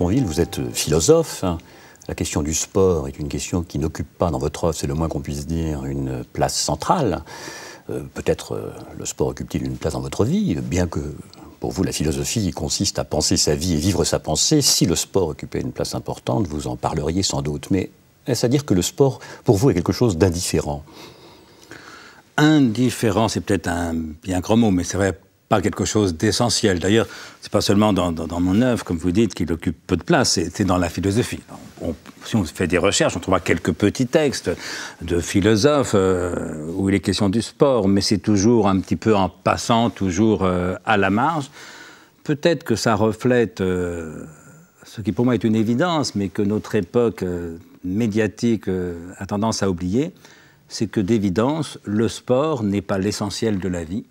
André vous êtes philosophe. La question du sport est une question qui n'occupe pas dans votre œuvre, c'est le moins qu'on puisse dire, une place centrale. Euh, peut-être euh, le sport occupe-t-il une place dans votre vie, bien que pour vous la philosophie consiste à penser sa vie et vivre sa pensée. Si le sport occupait une place importante, vous en parleriez sans doute. Mais est-ce à dire que le sport, pour vous, est quelque chose d'indifférent Indifférent, c'est peut-être un bien grand mot, mais c'est vrai par quelque chose d'essentiel. D'ailleurs, c'est pas seulement dans, mon œuvre, comme vous dites, qu'il occupe peu de place, c'est dans la philosophie. si on fait des recherches, on trouvera quelques petits textes de philosophes euh, où il est question du sport, mais c'est toujours un petit peu en passant, toujours euh, à la marge. Peut-être que ça reflète euh, ce qui pour moi est une évidence, mais que notre époque médiatique a tendance à oublier, c'est que d'évidence, le sport n'est pas l'essentiel de la vie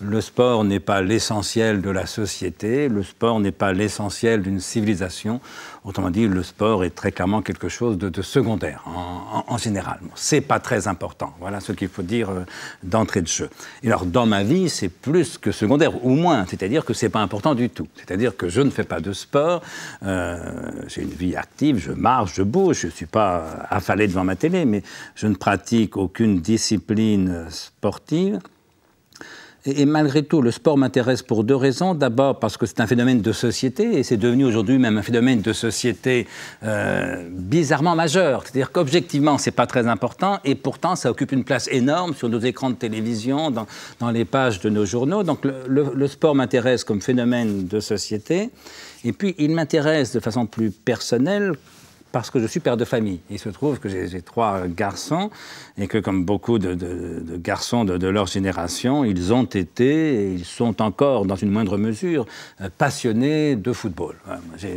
le sport n'est pas l'essentiel de la société, le sport n'est pas l'essentiel d'une civilisation. Autrement dit, le sport est très clairement quelque chose de, secondaire en, général. c'est pas très important. Voilà ce qu'il faut dire euh, d'entrée de jeu. Et alors, dans ma vie, c'est plus que secondaire, ou moins. C'est-à-dire que c'est pas important du tout. C'est-à-dire que je ne fais pas de sport. Euh, j'ai une vie active, je marche, je bouge. Je suis pas euh, affalé devant ma télé, mais je ne pratique aucune discipline euh, sportive. Et, malgré tout, le sport m'intéresse pour deux raisons. D'abord parce que c'est un phénomène de société, et c'est devenu aujourd'hui même un phénomène de société euh, bizarrement majeur. C'est-à-dire qu'objectivement, ce n'est pas très important, et pourtant, ça occupe une place énorme sur nos écrans de télévision, dans, les pages de nos journaux. Donc le sport m'intéresse comme phénomène de société. Et puis, il m'intéresse de façon plus personnelle parce que je suis père de famille. Il se trouve que j'ai trois garçons et que, comme beaucoup de, garçons de, leur génération, ils ont été et ils sont encore, dans une moindre mesure, euh, passionnés de football. J'ai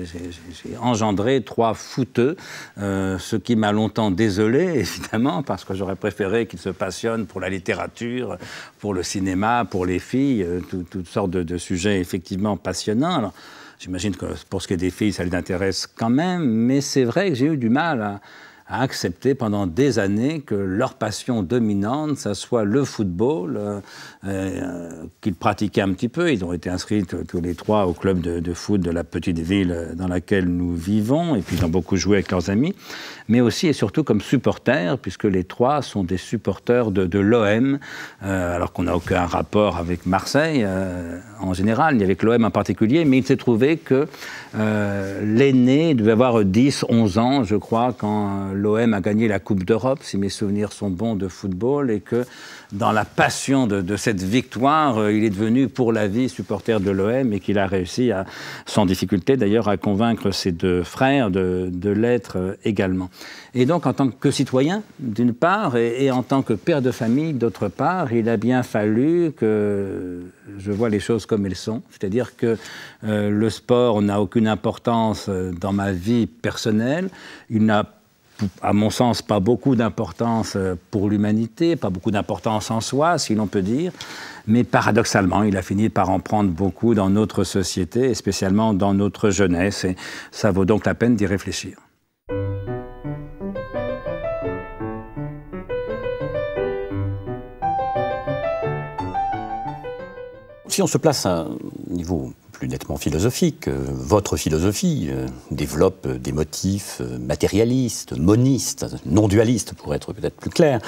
engendré trois footeux, euh, ce qui m'a longtemps désolé, évidemment, parce que j'aurais préféré qu'ils se passionnent pour la littérature, pour le cinéma, pour les filles, euh, toutes sortes de, sujets effectivement passionnants. J'imagine que pour ce qui est des filles, ça les intéresse quand même, mais c'est vrai que j'ai eu du mal à, accepté pendant des années que leur passion dominante, ça soit le football, euh, euh, qu'ils pratiquaient un petit peu. Ils ont été inscrits tous les trois au club de, foot de la petite ville euh, dans laquelle nous vivons, et puis ils ont beaucoup joué avec leurs amis, mais aussi et surtout comme supporters, puisque les trois sont des supporters de, l'OM, alors qu'on n'a aucun rapport avec Marseille en général, ni avec l'OM en particulier, mais il s'est trouvé que l'aîné devait avoir 10, 11 ans, je crois, quand l'OM a gagné la Coupe d'Europe, si mes souvenirs sont bons, de football, et que dans la passion de, cette victoire, euh, il est devenu pour la vie supporter de l'OM et qu'il a réussi, à, sans difficulté d'ailleurs, à convaincre ses deux frères de, l'être euh, également. Et donc, en tant que citoyen, d'une part, et, en tant que père de famille, d'autre part, il a bien fallu que je vois les choses comme elles sont, c'est-à-dire que euh, le sport n'a aucune importance dans ma vie personnelle, il n'a à mon sens, pas beaucoup d'importance euh, pour l'humanité, pas beaucoup d'importance en soi, si l'on peut dire, mais paradoxalement, il a fini par en prendre beaucoup dans notre société, et spécialement dans notre jeunesse, et ça vaut donc la peine d'y réfléchir. Si on se place à un niveau nettement philosophique, euh, votre philosophie euh, développe des motifs euh, matérialistes, monistes, non dualistes pour être peut-être plus clair.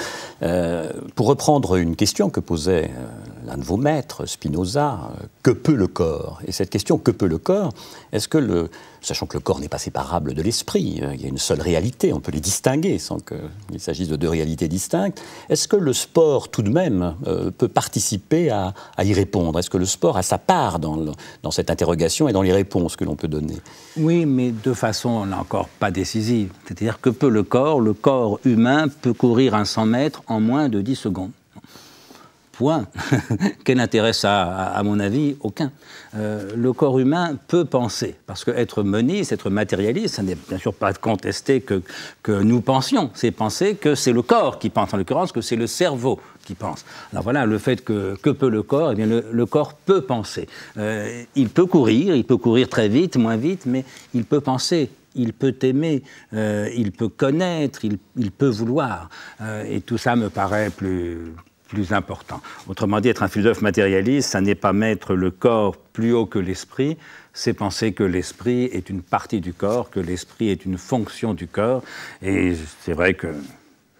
pour reprendre une question que posait l'un de vos maîtres, Spinoza, euh, que peut le corps Et cette question, que peut le corps Est-ce que le, sachant que le corps n'est pas séparable de l'esprit, euh, il y a une seule réalité, on peut les distinguer sans qu'il s'agisse de deux réalités distinctes, est-ce que le sport tout de même euh, peut participer à, y répondre Est-ce que le sport a sa part dans, dans cette interrogation et dans les réponses que l'on peut donner Oui, mais de façon encore pas décisive. C'est-à-dire que peut le corps, le corps humain peut courir un 100 mètres en moins de 10 secondes point. qu'elle n'intéresse à mon avis Aucun. Euh, le corps humain peut penser, parce qu'être moniste, être matérialiste, ça n'est bien sûr pas contesté que, que nous pensions. C'est penser que c'est le corps qui pense, en l'occurrence que c'est le cerveau qui pense. Alors voilà, le fait que, peut le corps, eh bien le, corps peut penser. Euh, il peut courir, il peut courir très vite, moins vite, mais il peut penser il peut aimer, euh, il peut connaître, il, peut vouloir. et tout ça me paraît plus, plus important. Autrement dit, être un philosophe matérialiste, ça n'est pas mettre le corps plus haut que l'esprit, c'est penser que l'esprit est une partie du corps, que l'esprit est une fonction du corps. Et c'est vrai que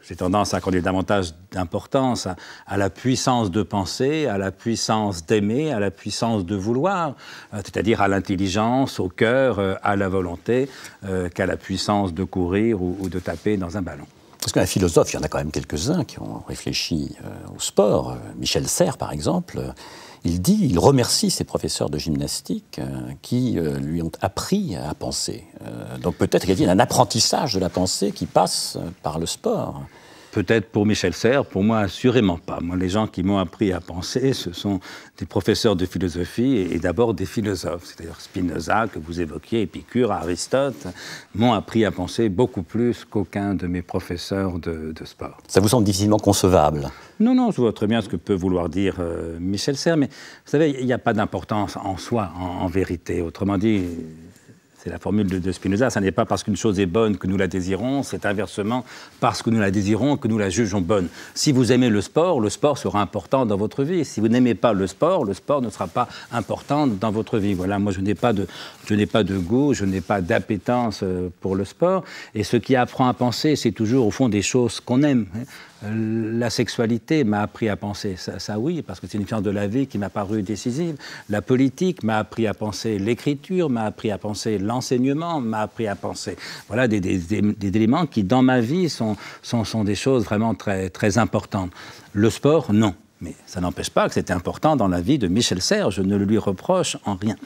j'ai tendance à accorder davantage d'importance à, la puissance de penser, à la puissance d'aimer, à la puissance de vouloir, euh, c'est-à-dire à, l'intelligence, au cœur, euh, à la volonté, euh, qu'à la puissance de courir ou de taper dans un ballon. Parce qu'un philosophe, il y en a quand même quelques-uns qui ont réfléchi euh, au sport. Euh, Michel Serres, par exemple, euh, il dit, il remercie ses professeurs de gymnastique qui lui ont appris à penser. donc peut-être qu'il y a un apprentissage de la pensée qui passe par le sport. Peut-être pour Michel Serres, pour moi, assurément pas. Moi, les gens qui m'ont appris à penser, ce sont des professeurs de philosophie et, d'abord des philosophes. C'est-à-dire Spinoza, que vous évoquiez, Épicure, Aristote, m'ont appris à penser beaucoup plus qu'aucun de mes professeurs de, sport. Ça vous semble difficilement concevable Non, non, je vois très bien ce que peut vouloir dire euh, Michel Serres, mais vous savez, il n'y a pas d'importance en soi, en vérité. Autrement dit, c'est la formule de, Spinoza, ce n'est pas parce qu'une chose est bonne que nous la désirons, c'est inversement parce que nous la désirons que nous la jugeons bonne. Si vous aimez le sport, le sport sera important dans votre vie. Si vous n'aimez pas le sport, le sport ne sera pas important dans votre vie. Voilà, moi je n'ai pas de, je n'ai pas de goût, je n'ai pas d'appétence euh, pour le sport. Et ce qui apprend à penser, c'est toujours au fond des choses qu'on aime. Hein. La sexualité m'a appris à penser, ça, oui, parce que c'est une science de la vie qui m'a paru décisive. La politique m'a appris à penser l'écriture, m'a appris à penser l'enseignement, m'a appris à penser. Voilà des, éléments qui, dans ma vie, sont, des choses vraiment très, très importantes. Le sport, non. Mais ça n'empêche pas que c'était important dans la vie de Michel Serres, je ne lui reproche en rien.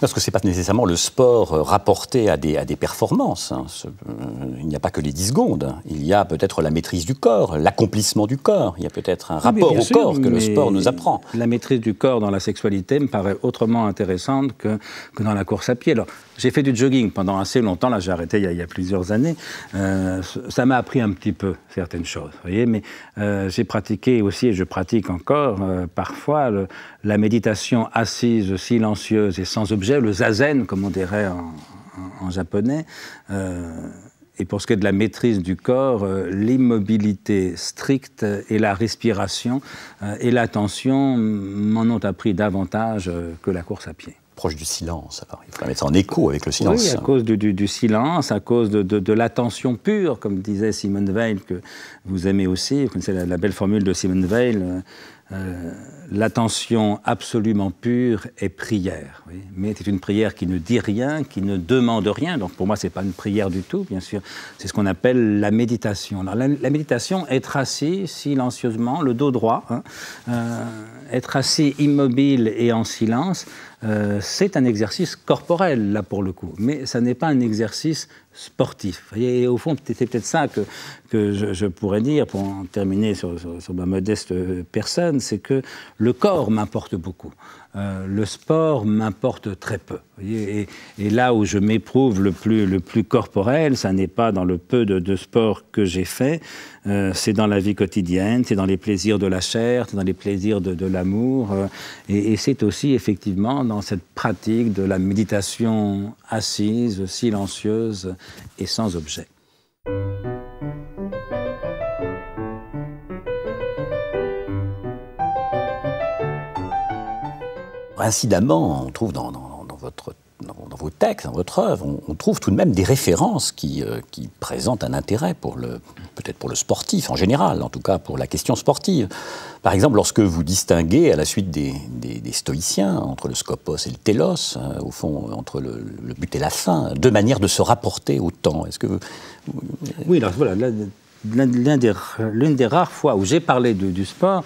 Parce que ce n'est pas nécessairement le sport euh, rapporté à des, performances. Hein. Euh, il n'y a pas que les 10 secondes. Il y a peut-être la maîtrise du corps, l'accomplissement du corps. Il y a peut-être un rapport au corps que le sport nous apprend. La maîtrise du corps dans la sexualité me paraît autrement intéressante que, dans la course à pied. J'ai fait du jogging pendant assez longtemps, là j'ai arrêté il y, a, plusieurs années. Euh, ça m'a appris un petit peu certaines choses, vous voyez, mais euh, j'ai pratiqué aussi, et je pratique encore euh, parfois, la méditation assise, silencieuse et sans objet, le zazen, comme on dirait en, en japonais. et pour ce qui est de la maîtrise du corps, l'immobilité stricte et la respiration et l'attention m'en ont appris davantage que la course à pied proche du silence. Alors, il la mettre en écho avec le silence. Oui, à cause du, silence, à cause de, de, l'attention pure, comme disait Simone Veil, que vous aimez aussi, vous connaissez la, belle formule de Simone Veil, euh, euh, l'attention absolument pure est prière. Mais c'est une prière qui ne dit rien, qui ne demande rien. Donc pour moi, ce n'est pas une prière du tout, bien sûr. C'est ce qu'on appelle la méditation. la, méditation, être assis silencieusement, le dos droit, hein, euh, être assis immobile et en silence, euh, c'est un exercice corporel, là, pour le coup, mais ça n'est pas un exercice sportif. Et au fond, c'est peut-être ça que, que je, pourrais dire, pour en terminer sur, sur, ma modeste euh, personne, c'est que le corps m'importe beaucoup. Euh, le sport m'importe très peu. Et, et, là où je m'éprouve le plus, le plus corporel, ça n'est pas dans le peu de, sport que j'ai fait, euh, c'est dans la vie quotidienne, c'est dans les plaisirs de la chair, c'est dans les plaisirs de, l'amour, et c'est aussi effectivement dans cette pratique de la méditation assise, silencieuse, et sans objet. Incidemment, on trouve dans, votre dans, vos textes, dans votre œuvre, on, trouve tout de même des références qui euh, présentent un intérêt pour le, peut-être pour le sportif en général, en tout cas pour la question sportive. Par exemple, lorsque vous distinguez, à la suite des, stoïciens, entre le scopos et le telos, hein, au fond, entre le, but et la fin, deux manières de se rapporter au temps. Est-ce que Oui, alors voilà, l'une des, rares fois où j'ai parlé du sport,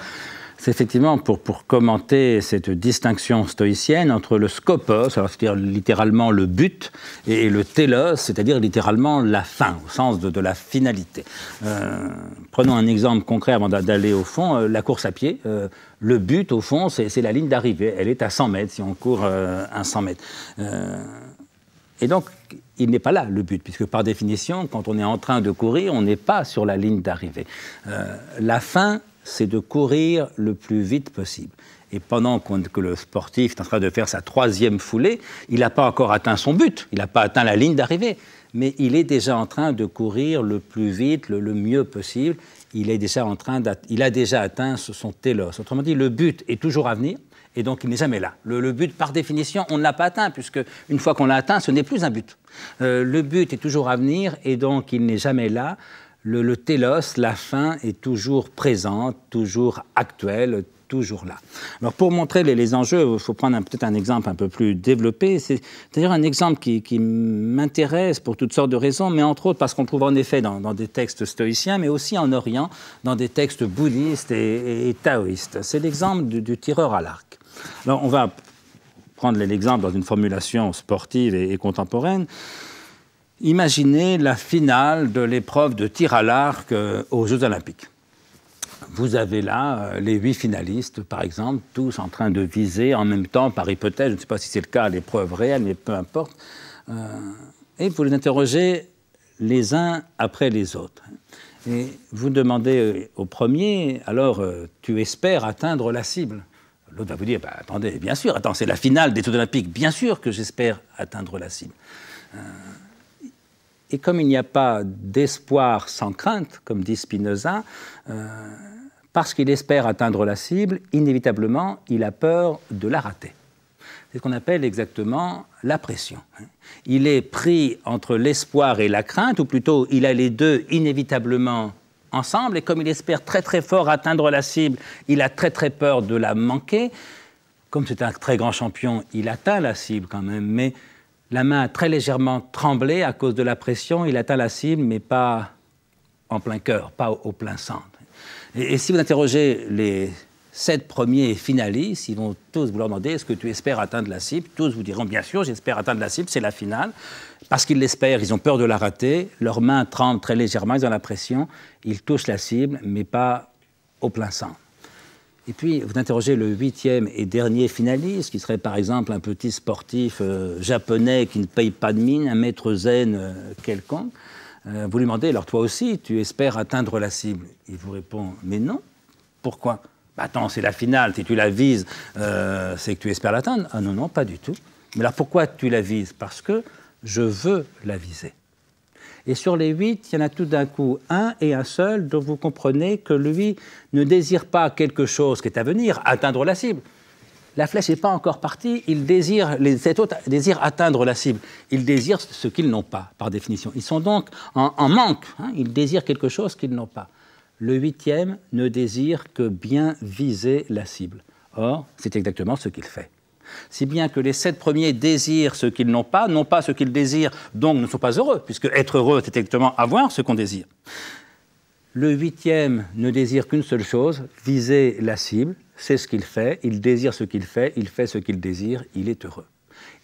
c'est effectivement pour, pour commenter cette distinction stoïcienne entre le scopos, c'est-à-dire littéralement le but, et le telos, c'est-à-dire littéralement la fin, au sens de, la finalité. Euh, prenons un exemple concret avant d'aller au fond, euh, la course à pied. Euh, le but, au fond, c'est la ligne d'arrivée. Elle est à 100 mètres si on court un 100 mètres. et donc, il n'est pas là le but, puisque par définition, quand on est en train de courir, on n'est pas sur la ligne d'arrivée. la fin c'est de courir le plus vite possible. Et pendant que le sportif est en train de faire sa troisième foulée, il n'a pas encore atteint son but, il n'a pas atteint la ligne d'arrivée, mais il est déjà en train de courir le plus vite, le, mieux possible. Il, est déjà il a déjà atteint son télos. Autrement dit, le but est toujours à venir. Et donc, il n'est jamais là. Le, but, par définition, on ne l'a pas atteint, puisque une fois qu'on l'a atteint, ce n'est plus un but. Euh, le but est toujours à venir, et donc, il n'est jamais là le, telos, télos, la fin, est toujours présente, toujours actuelle, toujours là. Alors pour montrer les, enjeux, il faut prendre peut-être un exemple un peu plus développé. C'est d'ailleurs un exemple qui, m'intéresse pour toutes sortes de raisons, mais entre autres parce qu'on trouve en effet dans, des textes stoïciens, mais aussi en Orient, dans des textes bouddhistes et, taoïstes. C'est l'exemple du, tireur à l'arc. Alors on va prendre l'exemple dans une formulation sportive et contemporaine. Imaginez la finale de l'épreuve de tir à l'arc euh, aux Jeux Olympiques. Vous avez là euh, les huit finalistes, par exemple, tous en train de viser en même temps, par hypothèse, je ne sais pas si c'est le cas à l'épreuve réelle, mais peu importe. Euh, et vous les interrogez les uns après les autres. Et vous demandez au premier, alors tu espères atteindre la cible L'autre va vous dire, bah, attendez, bien sûr, attends, c'est la finale des Jeux olympiques, bien sûr que j'espère atteindre la cible. Et comme il n'y a pas d'espoir sans crainte, comme dit Spinoza, euh, parce qu'il espère atteindre la cible, inévitablement, il a peur de la rater. C'est ce qu'on appelle exactement la pression. Hein. Il est pris entre l'espoir et la crainte, ou plutôt il a les deux inévitablement ensemble, et comme il espère très très fort atteindre la cible, il a très très peur de la manquer. Comme c'est un très grand champion, il atteint la cible quand même, mais la main a très légèrement tremblé à cause de la pression. Il atteint la cible, mais pas en plein cœur, pas au, plein centre. Et, si vous interrogez les sept premiers finalistes, ils vont tous vous leur demander est-ce que tu espères atteindre la cible Tous vous diront bien sûr, j'espère atteindre la cible, c'est la finale. Parce qu'ils l'espèrent, ils ont peur de la rater, leurs mains tremblent très légèrement, ils ont la pression, ils touchent la cible, mais pas au plein centre. Et puis, vous interrogez le huitième et dernier finaliste, qui serait par exemple un petit sportif euh, japonais qui ne paye pas de mine, un maître zen euh, quelconque. Euh, vous lui demandez, alors toi aussi, tu espères atteindre la cible Il vous répond, mais non. Pourquoi bah, Attends, c'est la finale, si tu la vises, c'est que tu espères l'atteindre. Ah non, non, pas du tout. Mais alors pourquoi tu la vises Parce que je veux la viser. Et sur les huit, il y en a tout d'un coup un et un seul dont vous comprenez que lui ne désire pas quelque chose qui est à venir, atteindre la cible. La flèche n'est pas encore partie, il désire, cet autre désire atteindre la cible. Il désire ce qu'ils n'ont pas, par définition. Ils sont donc en, manque, hein. ils désirent quelque chose qu'ils n'ont pas. Le huitième ne désire que bien viser la cible. Or, c'est exactement ce qu'il fait. Si bien que les sept premiers désirent ce qu'ils n'ont pas, n'ont pas ce qu'ils désirent, donc ne sont pas heureux, puisque être heureux, c'est exactement avoir ce qu'on désire. Le huitième ne désire qu'une seule chose, viser la cible, c'est ce qu'il fait, il désire ce qu'il fait, il fait ce qu'il désire, il est heureux.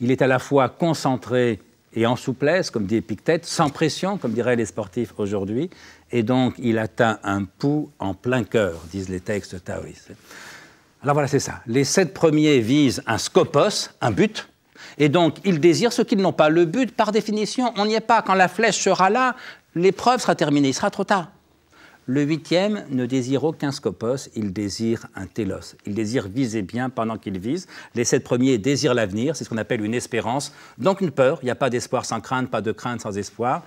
Il est à la fois concentré et en souplesse, comme dit Épictète, sans pression, comme diraient les sportifs aujourd'hui, et donc il atteint un pouls en plein cœur, disent les textes taoïstes. Alors voilà, c'est ça. Les sept premiers visent un scopos, un but, et donc ils désirent ce qu'ils n'ont pas. Le but, par définition, on n'y est pas. Quand la flèche sera là, l'épreuve sera terminée, il sera trop tard. Le huitième ne désire aucun scopos, il désire un telos. Il désire viser bien pendant qu'il vise. Les sept premiers désirent l'avenir, c'est ce qu'on appelle une espérance, donc une peur. Il n'y a pas d'espoir sans crainte, pas de crainte sans espoir.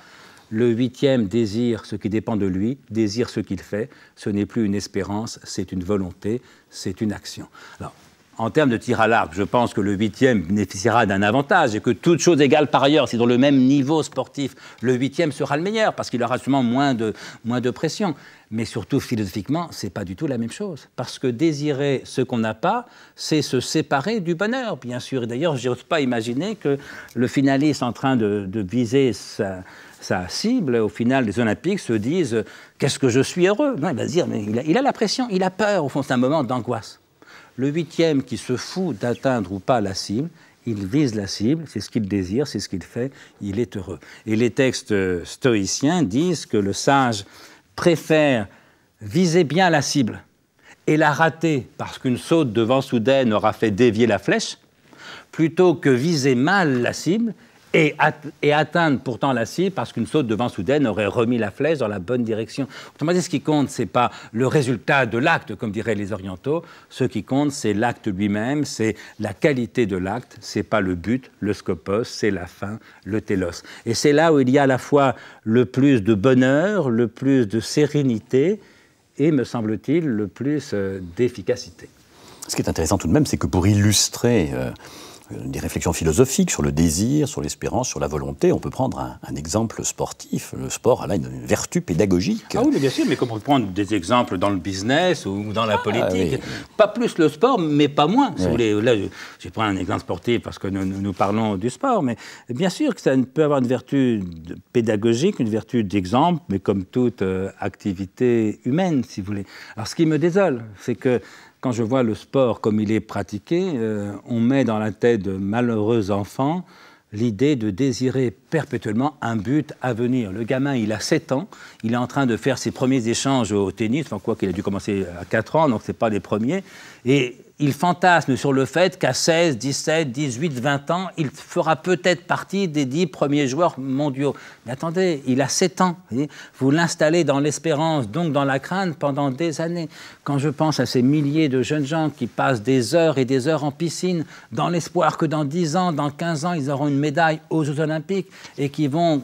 Le huitième désire ce qui dépend de lui, désire ce qu'il fait. Ce n'est plus une espérance, c'est une volonté, c'est une action. Alors, en termes de tir à l'arc, je pense que le huitième bénéficiera d'un avantage et que toute chose égale par ailleurs, si dans le même niveau sportif, le huitième sera le meilleur parce qu'il aura sûrement moins de, moins de pression. Mais surtout philosophiquement, c'est pas du tout la même chose. Parce que désirer ce qu'on n'a pas, c'est se séparer du bonheur, bien sûr. Et d'ailleurs, n'ose pas imaginer que le finaliste en train de, de viser sa, sa cible, au final, des Olympiques se disent Qu'est-ce que je suis heureux Non, il va se dire mais il a, la pression, il a peur, au fond, c'est un moment d'angoisse. Le huitième qui se fout d'atteindre ou pas la cible, il vise la cible, c'est ce qu'il désire, c'est ce qu'il fait, il est heureux. Et les textes euh, stoïciens disent que le sage préfère viser bien la cible et la rater parce qu'une saute de vent soudaine aura fait dévier la flèche, plutôt que viser mal la cible et, atteindre pourtant la cible parce qu'une saute de vent soudaine aurait remis la flèche dans la bonne direction. Autrement dit, ce qui compte, ce n'est pas le résultat de l'acte, comme diraient les orientaux. Ce qui compte, c'est l'acte lui-même, c'est la qualité de l'acte, c'est pas le but, le scopos, c'est la fin, le télos. Et c'est là où il y a à la fois le plus de bonheur, le plus de sérénité et, me semble-t-il, le plus euh, d'efficacité. Ce qui est intéressant tout de même, c'est que pour illustrer... Euh, des réflexions philosophiques sur le désir, sur l'espérance, sur la volonté. On peut prendre un, exemple sportif. Le sport a là une, vertu pédagogique. Ah oui, bien sûr, mais comme on peut prendre des exemples dans le business ou dans la ah, politique. Pas plus le sport, mais pas moins, si vous voulez. Là, je, prends un exemple sportif parce que nous, parlons du sport, mais bien sûr que ça peut avoir une vertu pédagogique, une vertu d'exemple, mais comme toute euh, activité humaine, si vous voulez. Alors, ce qui me désole, c'est que quand je vois le sport comme il est pratiqué, euh, on met dans la tête de malheureux enfants l'idée de désirer perpétuellement un but à venir. Le gamin, il a 7 ans, il est en train de faire ses premiers échanges au tennis, enfin, quoi qu'il a dû commencer à 4 ans, donc ce n'est pas les premiers, et il fantasme sur le fait qu'à 16, 17, 18, 20 ans, il fera peut-être partie des dix premiers joueurs mondiaux. Mais attendez, il a 7 ans. Vous, vous l'installez dans l'espérance, donc dans la crainte, pendant des années. Quand je pense à ces milliers de jeunes gens qui passent des heures et des heures en piscine, dans l'espoir que dans 10 ans, dans 15 ans, ils auront une médaille aux Jeux Olympiques et qui vont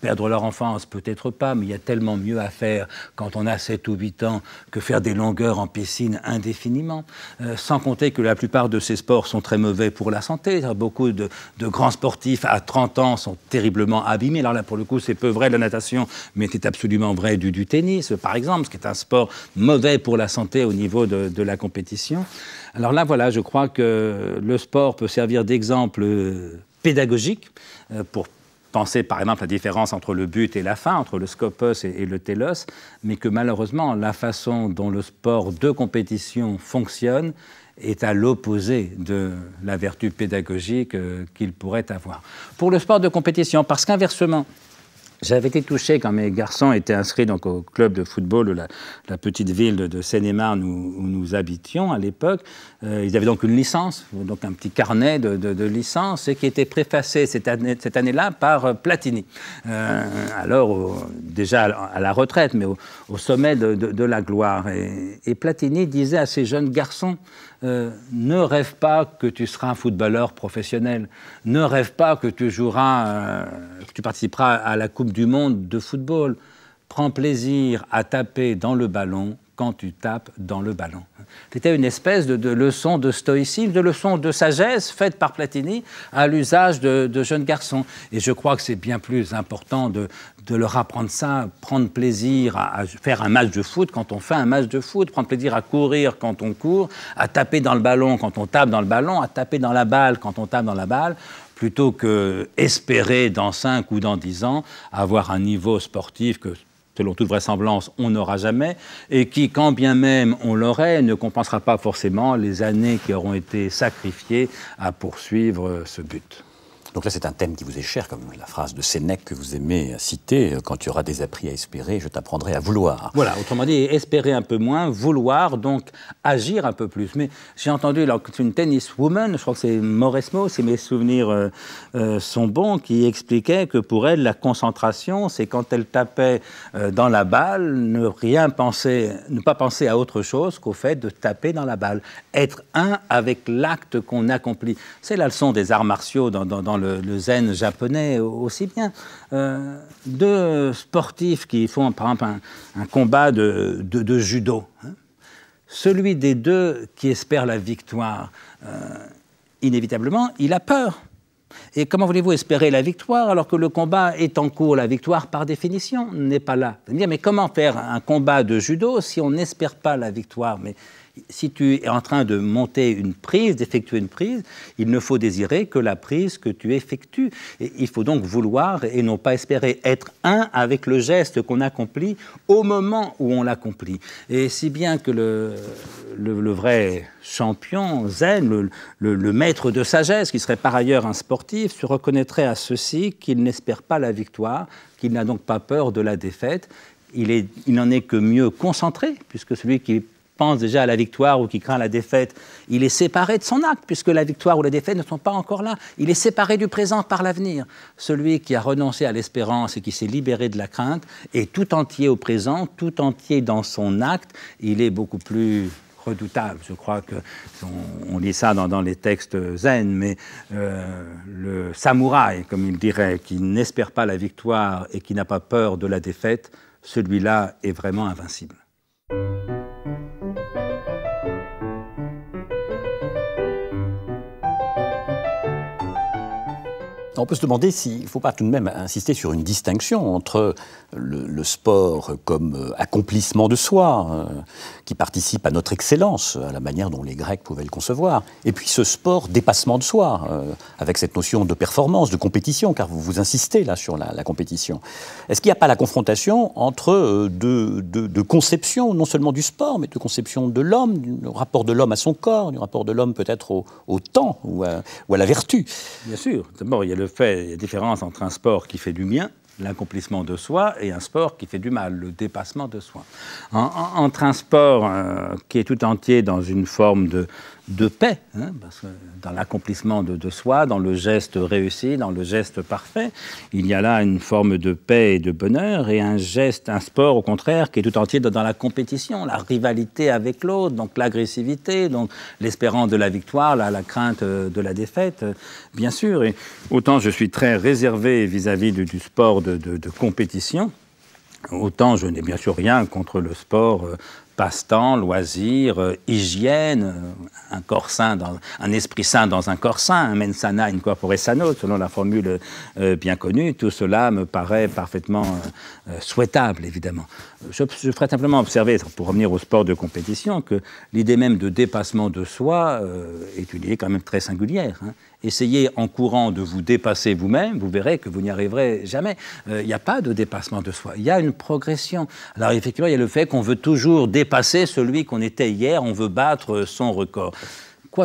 Perdre leur enfance, peut-être pas, mais il y a tellement mieux à faire quand on a 7 ou 8 ans que faire des longueurs en piscine indéfiniment. Euh, sans compter que la plupart de ces sports sont très mauvais pour la santé. Beaucoup de, grands sportifs à 30 ans sont terriblement abîmés. Alors là, pour le coup, c'est peu vrai de la natation, mais c'est absolument vrai du, du, tennis, par exemple, ce qui est un sport mauvais pour la santé au niveau de, de la compétition. Alors là, voilà, je crois que le sport peut servir d'exemple euh, pédagogique euh, pour penser par exemple la différence entre le but et la fin, entre le scopus et, le telos, mais que malheureusement la façon dont le sport de compétition fonctionne est à l'opposé de la vertu pédagogique euh, qu'il pourrait avoir. Pour le sport de compétition, parce qu'inversement, j'avais été touché quand mes garçons étaient inscrits donc, au club de football de la, petite ville de, de Seine-et-Marne où, nous habitions à l'époque. Euh, ils avaient donc une licence, donc un petit carnet de, de, licence, et qui était préfacé cette, année, cette année-là par euh, Platini. Euh, alors, déjà à la retraite, mais au, sommet de, la gloire. et Platini disait à ces jeunes garçons euh, ne rêve pas que tu seras un footballeur professionnel, ne rêve pas que tu joueras, euh, tu participeras à la Coupe du Monde de football. Prends plaisir à taper dans le ballon quand tu tapes dans le ballon. C'était une espèce de, leçon de stoïcisme, de leçon de sagesse faite par Platini à l'usage de, jeunes garçons. Et je crois que c'est bien plus important de, de leur apprendre ça, prendre plaisir à, faire un match de foot quand on fait un match de foot, prendre plaisir à courir quand on court, à taper dans le ballon quand on tape dans le ballon, à taper dans la balle quand on tape dans la balle, plutôt que espérer dans 5 ou dans 10 ans avoir un niveau sportif que selon toute vraisemblance, on n'aura jamais, et qui, quand bien même on l'aurait, ne compensera pas forcément les années qui auront été sacrifiées à poursuivre ce but. Donc là, c'est un thème qui vous est cher, comme la phrase de Sénèque que vous aimez citer euh, quand tu auras des appris à espérer, je t'apprendrai à vouloir. Voilà, autrement dit, espérer un peu moins, vouloir, donc agir un peu plus. Mais j'ai entendu, alors que c'est une tenniswoman, je crois que c'est Mauresmo, si mes souvenirs euh, euh, sont bons, qui expliquait que pour elle, la concentration, c'est quand elle tapait dans la balle, ne rien penser, ne pas penser à autre chose qu'au fait de taper dans la balle. Être un avec l'acte qu'on accomplit. C'est la leçon des arts martiaux dans le, zen japonais aussi bien. Euh, deux sportifs qui font par exemple un, combat de, judo. Hein. Celui des deux qui espère la victoire, euh, inévitablement, il a peur. Et comment voulez-vous espérer la victoire alors que le combat est en cours La victoire, par définition, n'est pas là. mais comment faire un combat de judo si on n'espère pas la victoire mais si tu es en train de monter une prise, d'effectuer une prise, il ne faut désirer que la prise que tu effectues. il faut donc vouloir et non pas espérer être un avec le geste qu'on accomplit au moment où on l'accomplit. Et si bien que le, vrai champion zen, le, maître de sagesse, qui serait par ailleurs un sportif, se reconnaîtrait à ceci qu'il n'espère pas la victoire, qu'il n'a donc pas peur de la défaite. Il, est, il n'en est que mieux concentré, puisque celui qui pense déjà à la victoire ou qui craint la défaite, il est séparé de son acte, puisque la victoire ou la défaite ne sont pas encore là. Il est séparé du présent par l'avenir. Celui qui a renoncé à l'espérance et qui s'est libéré de la crainte est tout entier au présent, tout entier dans son acte. Il est beaucoup plus redoutable. Je crois que on, lit ça dans, les textes zen, mais euh, le samouraï, comme il dirait, qui n'espère pas la victoire et qui n'a pas peur de la défaite, celui-là est vraiment invincible. On peut se demander s'il ne faut pas tout de même insister sur une distinction entre le, sport comme euh, accomplissement de soi, euh, qui participe à notre excellence, à la manière dont les Grecs pouvaient le concevoir, et puis ce sport dépassement de soi, euh, avec cette notion de performance, de compétition, car vous vous insistez là sur la, compétition. Est-ce qu'il n'y a pas la confrontation entre deux, deux, conceptions, non seulement du sport, mais de conception de l'homme, du rapport de l'homme à son corps, du rapport de l'homme peut-être au, temps ou à, ou à la vertu Bien sûr. D'abord, il y a le fait la différence entre un sport qui fait du bien, l'accomplissement de soi, et un sport qui fait du mal, le dépassement de soi. entre un sport euh, qui est tout entier dans une forme de, de paix, hein, parce que dans l'accomplissement de, soi, dans le geste réussi, dans le geste parfait, il y a là une forme de paix et de bonheur, et un geste, un sport au contraire, qui est tout entier dans la compétition, la rivalité avec l'autre, donc l'agressivité, donc l'espérance de la victoire, la, crainte euh, de la défaite, euh, bien sûr. Et autant je suis très réservé vis-à-vis du, sport de, de compétition, Autant je n'ai bien sûr rien contre le sport euh, passe-temps, loisir, euh, hygiène, euh, un corps sain dans un esprit sain dans un corps sain, un mensana sana in corpore sano, selon la formule euh, bien connue. Tout cela me paraît parfaitement souhaitable, évidemment. Je, je, ferai simplement observer, pour revenir au sport de compétition, que l'idée même de dépassement de soi euh, est une idée quand même très singulière. Hein. Essayez en courant de vous dépasser vous-même, vous verrez que vous n'y arriverez jamais. Euh, il n'y a pas de dépassement de soi, il y a une progression. Alors effectivement, il y a le fait qu'on veut toujours dépasser celui qu'on était hier, on veut battre son record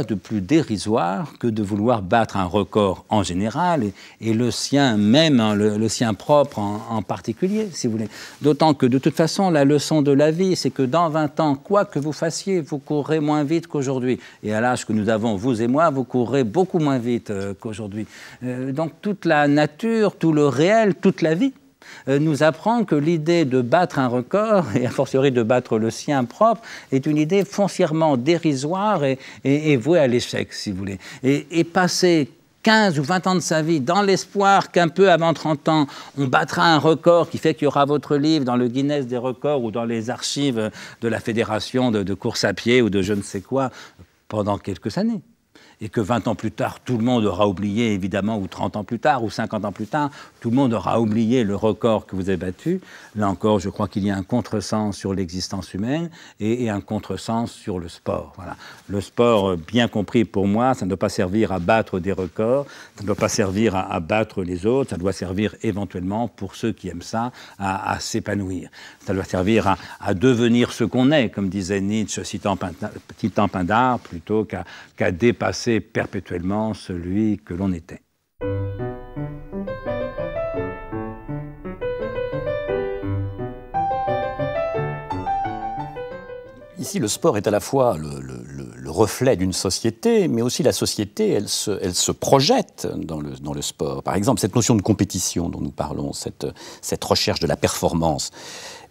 de plus dérisoire que de vouloir battre un record en général et, le sien même, hein, le, sien propre en, particulier, si vous voulez. D'autant que de toute façon, la leçon de la vie, c'est que dans 20 ans, quoi que vous fassiez, vous courrez moins vite qu'aujourd'hui. Et à l'âge que nous avons, vous et moi, vous courrez beaucoup moins vite euh, qu'aujourd'hui. Euh, donc toute la nature, tout le réel, toute la vie euh, nous apprend que l'idée de battre un record, et a fortiori de battre le sien propre, est une idée foncièrement dérisoire et, vouée à l'échec, si vous voulez. Et, passer 15 ou 20 ans de sa vie dans l'espoir qu'un peu avant 30 ans, on battra un record qui fait qu'il y aura votre livre dans le Guinness des records ou dans les archives de la fédération de, de course à pied ou de je ne sais quoi pendant quelques années et que 20 ans plus tard, tout le monde aura oublié, évidemment, ou 30 ans plus tard, ou 50 ans plus tard, tout le monde aura oublié le record que vous avez battu. Là encore, je crois qu'il y a un contresens sur l'existence humaine et, un contresens sur le sport. Voilà. Le sport, euh, bien compris pour moi, ça ne doit pas servir à battre des records, ça ne doit pas servir à, battre les autres, ça doit servir éventuellement, pour ceux qui aiment ça, à, s'épanouir. Ça doit servir à, devenir ce qu'on est, comme disait Nietzsche, citant Pindar, plutôt qu'à dépasser perpétuellement celui que l'on était. Ici, le sport est à la fois le, reflet d'une société, mais aussi la société, elle se, elle se projette dans le, dans le, sport. Par exemple, cette notion de compétition dont nous parlons, cette, cette recherche de la performance,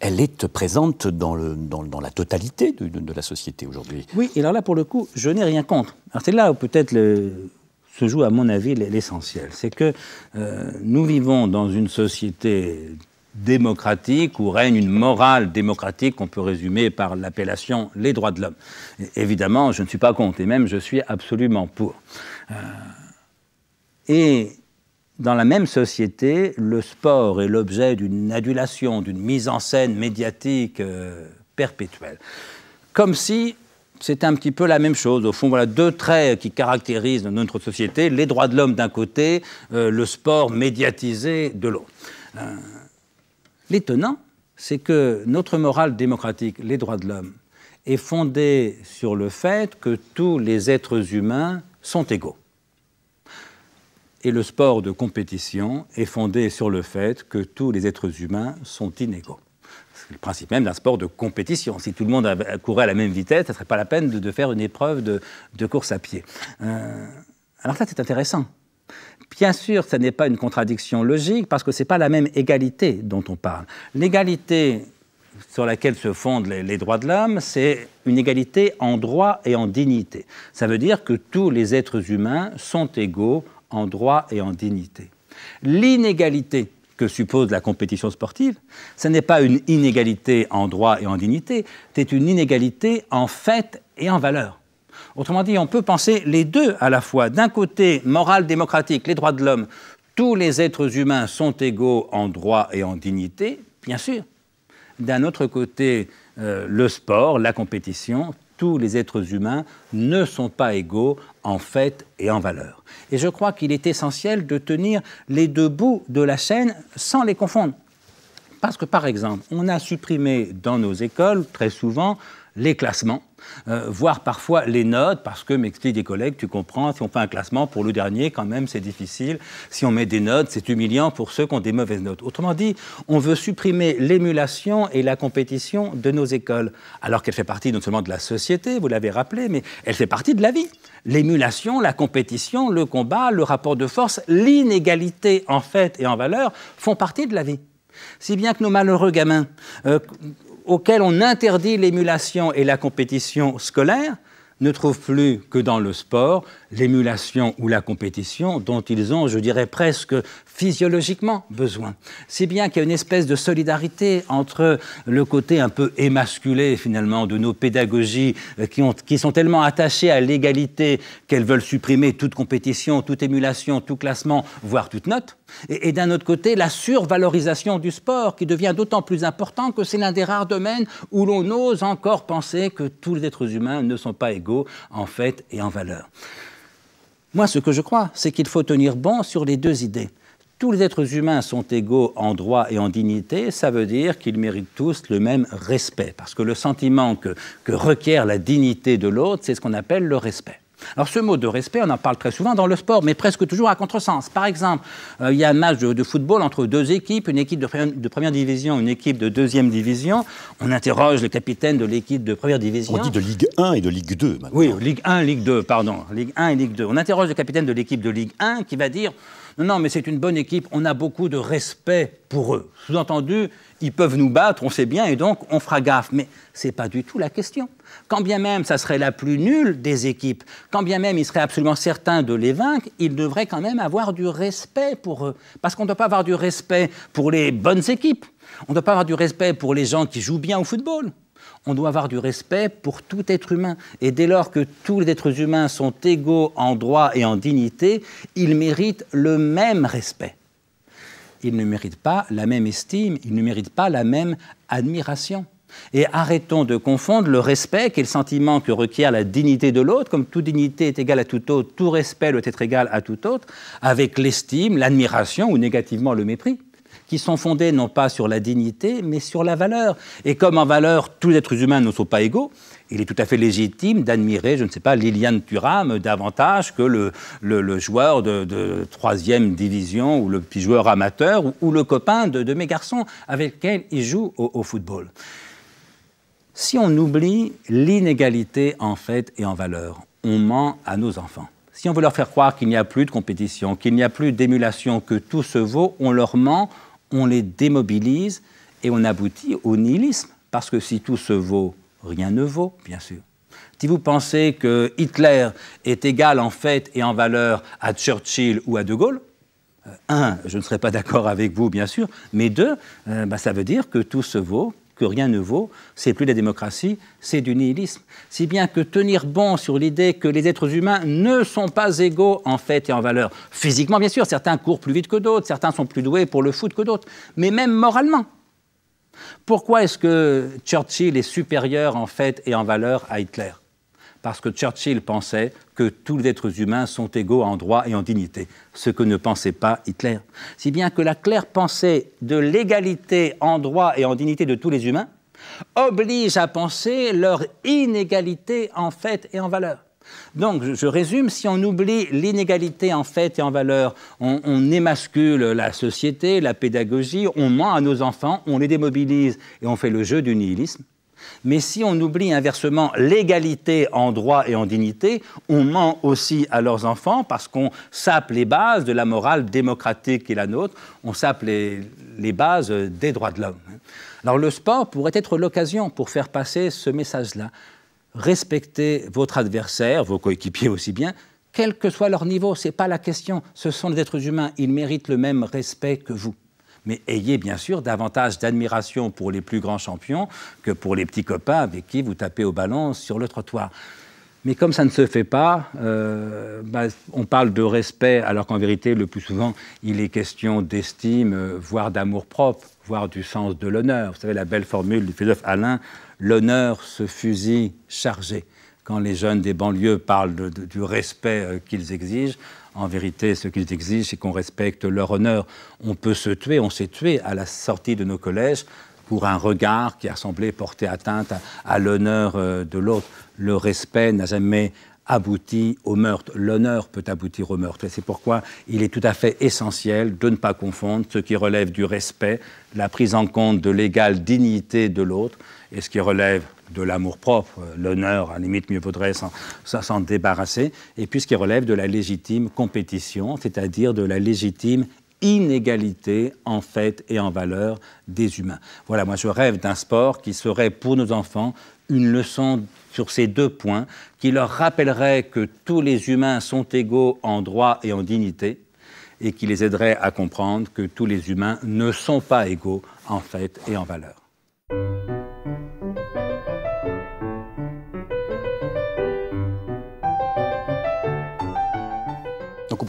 elle est présente dans, la totalité de, la société aujourd'hui. Oui, et alors là, pour le coup, je n'ai rien contre. Alors c'est là où peut-être se joue, à mon avis, l'essentiel. C'est que euh, nous vivons dans une société démocratique où règne une morale démocratique qu'on peut résumer par l'appellation les droits de l'homme. Évidemment, je ne suis pas contre, et même je suis absolument pour. Euh, et dans la même société, le sport est l'objet d'une adulation, d'une mise en scène médiatique euh, perpétuelle. Comme si c'est un petit peu la même chose. Au fond, voilà deux traits qui caractérisent notre société, les droits de l'homme d'un côté, euh, le sport médiatisé de l'autre. Euh, l'étonnant, c'est que notre morale démocratique, les droits de l'homme, est fondée sur le fait que tous les êtres humains sont égaux. Et le sport de compétition est fondé sur le fait que tous les êtres humains sont inégaux. C'est le principe même d'un sport de compétition. Si tout le monde courait à la même vitesse, ça ne serait pas la peine de, faire une épreuve de, course à pied. Euh, alors ça, c'est intéressant. Bien sûr, ce n'est pas une contradiction logique parce que ce n'est pas la même égalité dont on parle. L'égalité sur laquelle se fondent les droits de l'homme, c'est une égalité en droit et en dignité. Ça veut dire que tous les êtres humains sont égaux en droit et en dignité. L'inégalité que suppose la compétition sportive, ce n'est pas une inégalité en droit et en dignité, c'est une inégalité en fait et en valeur. Autrement dit, on peut penser les deux à la fois. D'un côté, morale démocratique, les droits de l'homme, tous les êtres humains sont égaux en droit et en dignité, bien sûr. D'un autre côté, euh, le sport, la compétition tous les êtres humains ne sont pas égaux en fait et en valeur. Et je crois qu'il est essentiel de tenir les deux bouts de la chaîne sans les confondre. Parce que par exemple, on a supprimé dans nos écoles très souvent les classements euh, voire parfois les notes, parce que m'expliquent des collègues, tu comprends, si on fait un classement pour le dernier, quand même, c'est difficile. Si on met des notes, c'est humiliant pour ceux qui ont des mauvaises notes. Autrement dit, on veut supprimer l'émulation et la compétition de nos écoles, alors qu'elle fait partie non seulement de la société, vous l'avez rappelé, mais elle fait partie de la vie. L'émulation, la compétition, le combat, le rapport de force, l'inégalité en fait et en valeur font partie de la vie. Si bien que nos malheureux gamins, euh, auquel on interdit l'émulation et la compétition scolaire, ne trouvent plus que dans le sport l'émulation ou la compétition dont ils ont, je dirais presque physiologiquement besoin. Si bien qu'il y a une espèce de solidarité entre le côté un peu émasculé finalement de nos pédagogies euh, qui, ont, qui sont tellement attachées à l'égalité qu'elles veulent supprimer toute compétition, toute émulation, tout classement, voire toute note. et d'un autre côté, la survalorisation du sport qui devient d'autant plus important que c'est l'un des rares domaines où l'on ose encore penser que tous les êtres humains ne sont pas égaux en fait et en valeur. Moi, ce que je crois, c'est qu'il faut tenir bon sur les deux idées. Tous les êtres humains sont égaux en droit et en dignité, ça veut dire qu'ils méritent tous le même respect, parce que le sentiment que requiert la dignité de l'autre, c'est ce qu'on appelle le respect. Alors ce mot de respect, on en parle très souvent dans le sport, mais presque toujours à contresens. Par exemple, euh, il y a un match de, football entre deux équipes, une équipe de, de, première division, une équipe de deuxième division. On interroge le capitaine de l'équipe de première division. On dit de Ligue 1 et de Ligue 2 maintenant. Oui, Ligue 1, Ligue 2, pardon. Ligue 1 et Ligue 2. On interroge le capitaine de l'équipe de Ligue 1 qui va dire... Non, non, mais c'est une bonne équipe, on a beaucoup de respect pour eux. Sous-entendu, ils peuvent nous battre, on sait bien, et donc on fera gaffe. Mais ce n'est pas du tout la question. Quand bien même ça serait la plus nulle des équipes, quand bien même ils seraient absolument certains de les vaincre, ils devraient quand même avoir du respect pour eux. Parce qu'on ne doit pas avoir du respect pour les bonnes équipes. On ne doit pas avoir du respect pour les gens qui jouent bien au football. On doit avoir du respect pour tout être humain. Et dès lors que tous les êtres humains sont égaux en droit et en dignité, ils méritent le même respect ils ne méritent pas la même estime, ils ne méritent pas la même admiration. Et arrêtons de confondre le respect, qui est le sentiment que requiert la dignité de l'autre, comme toute dignité est égale à tout autre, tout respect doit être égal à tout autre, avec l'estime, l'admiration ou négativement le mépris, qui sont fondés non pas sur la dignité, mais sur la valeur. Et comme en valeur, tous les êtres humains ne sont pas égaux, il est tout à fait légitime d'admirer, je ne sais pas, Liliane Thuram davantage que le, joueur de troisième division ou le petit joueur amateur ou, le copain de, mes garçons avec lequel il joue au football. Si on oublie l'inégalité en fait et en valeur, on ment à nos enfants. Si on veut leur faire croire qu'il n'y a plus de compétition, qu'il n'y a plus d'émulation, que tout se vaut, on leur ment, on les démobilise et on aboutit au nihilisme. Parce que si tout se vaut, rien ne vaut, bien sûr. Si vous pensez que Hitler est égal en fait et en valeur à Churchill ou à De Gaulle, euh, un, je ne serais pas d'accord avec vous, bien sûr, mais deux, euh, bah, ça veut dire que tout se vaut, que rien ne vaut, c'est plus de la démocratie, c'est du nihilisme. Si bien que tenir bon sur l'idée que les êtres humains ne sont pas égaux en fait et en valeur, physiquement bien sûr, certains courent plus vite que d'autres, certains sont plus doués pour le foot que d'autres, mais même moralement, pourquoi est-ce que Churchill est supérieur en fait et en valeur à Hitler Parce que Churchill pensait que tous les êtres humains sont égaux en droit et en dignité, ce que ne pensait pas Hitler. Si bien que la claire pensée de l'égalité en droit et en dignité de tous les humains oblige à penser leur inégalité en fait et en valeur. Donc, je, résume, si on oublie l'inégalité en fait et en valeur, on, émascule la société, la pédagogie, on ment à nos enfants, on les démobilise et on fait le jeu du nihilisme. Mais si on oublie inversement l'égalité en droit et en dignité, on ment aussi à leurs enfants parce qu'on sape les bases de la morale démocratique qui est la nôtre, on sape les bases des droits de l'homme. Alors le sport pourrait être l'occasion pour faire passer ce message-là respectez votre adversaire, vos coéquipiers aussi bien, quel que soit leur niveau, ce n'est pas la question. Ce sont des êtres humains, ils méritent le même respect que vous. Mais ayez bien sûr davantage d'admiration pour les plus grands champions que pour les petits copains avec qui vous tapez au ballon sur le trottoir. Mais comme ça ne se fait pas, euh, bah, on parle de respect, alors qu'en vérité, le plus souvent, il est question d'estime, euh, voire d'amour propre, voire du sens de l'honneur. Vous savez, la belle formule du philosophe Alain, l'honneur, se fusille chargé. Quand les jeunes des banlieues parlent du respect euh, qu'ils exigent, en vérité, ce qu'ils exigent, c'est qu'on respecte leur honneur. On peut se tuer, on s'est tué à la sortie de nos collèges pour un regard qui a semblé porter atteinte à, l'honneur euh, de l'autre. Le respect n'a jamais abouti au meurtre. L'honneur peut aboutir au meurtre. Et c'est pourquoi il est tout à fait essentiel de ne pas confondre ce qui relève du respect, la prise en compte de l'égale dignité de l'autre, et ce qui relève de l'amour-propre, euh, l'honneur, à la limite, mieux vaudrait s'en débarrasser, et puis ce qui relève de la légitime compétition, c'est-à-dire de la légitime inégalité en fait et en valeur des humains. Voilà, moi je rêve d'un sport qui serait pour nos enfants une leçon sur ces deux points, qui leur rappellerait que tous les humains sont égaux en droit et en dignité, et qui les aiderait à comprendre que tous les humains ne sont pas égaux en fait et en valeur.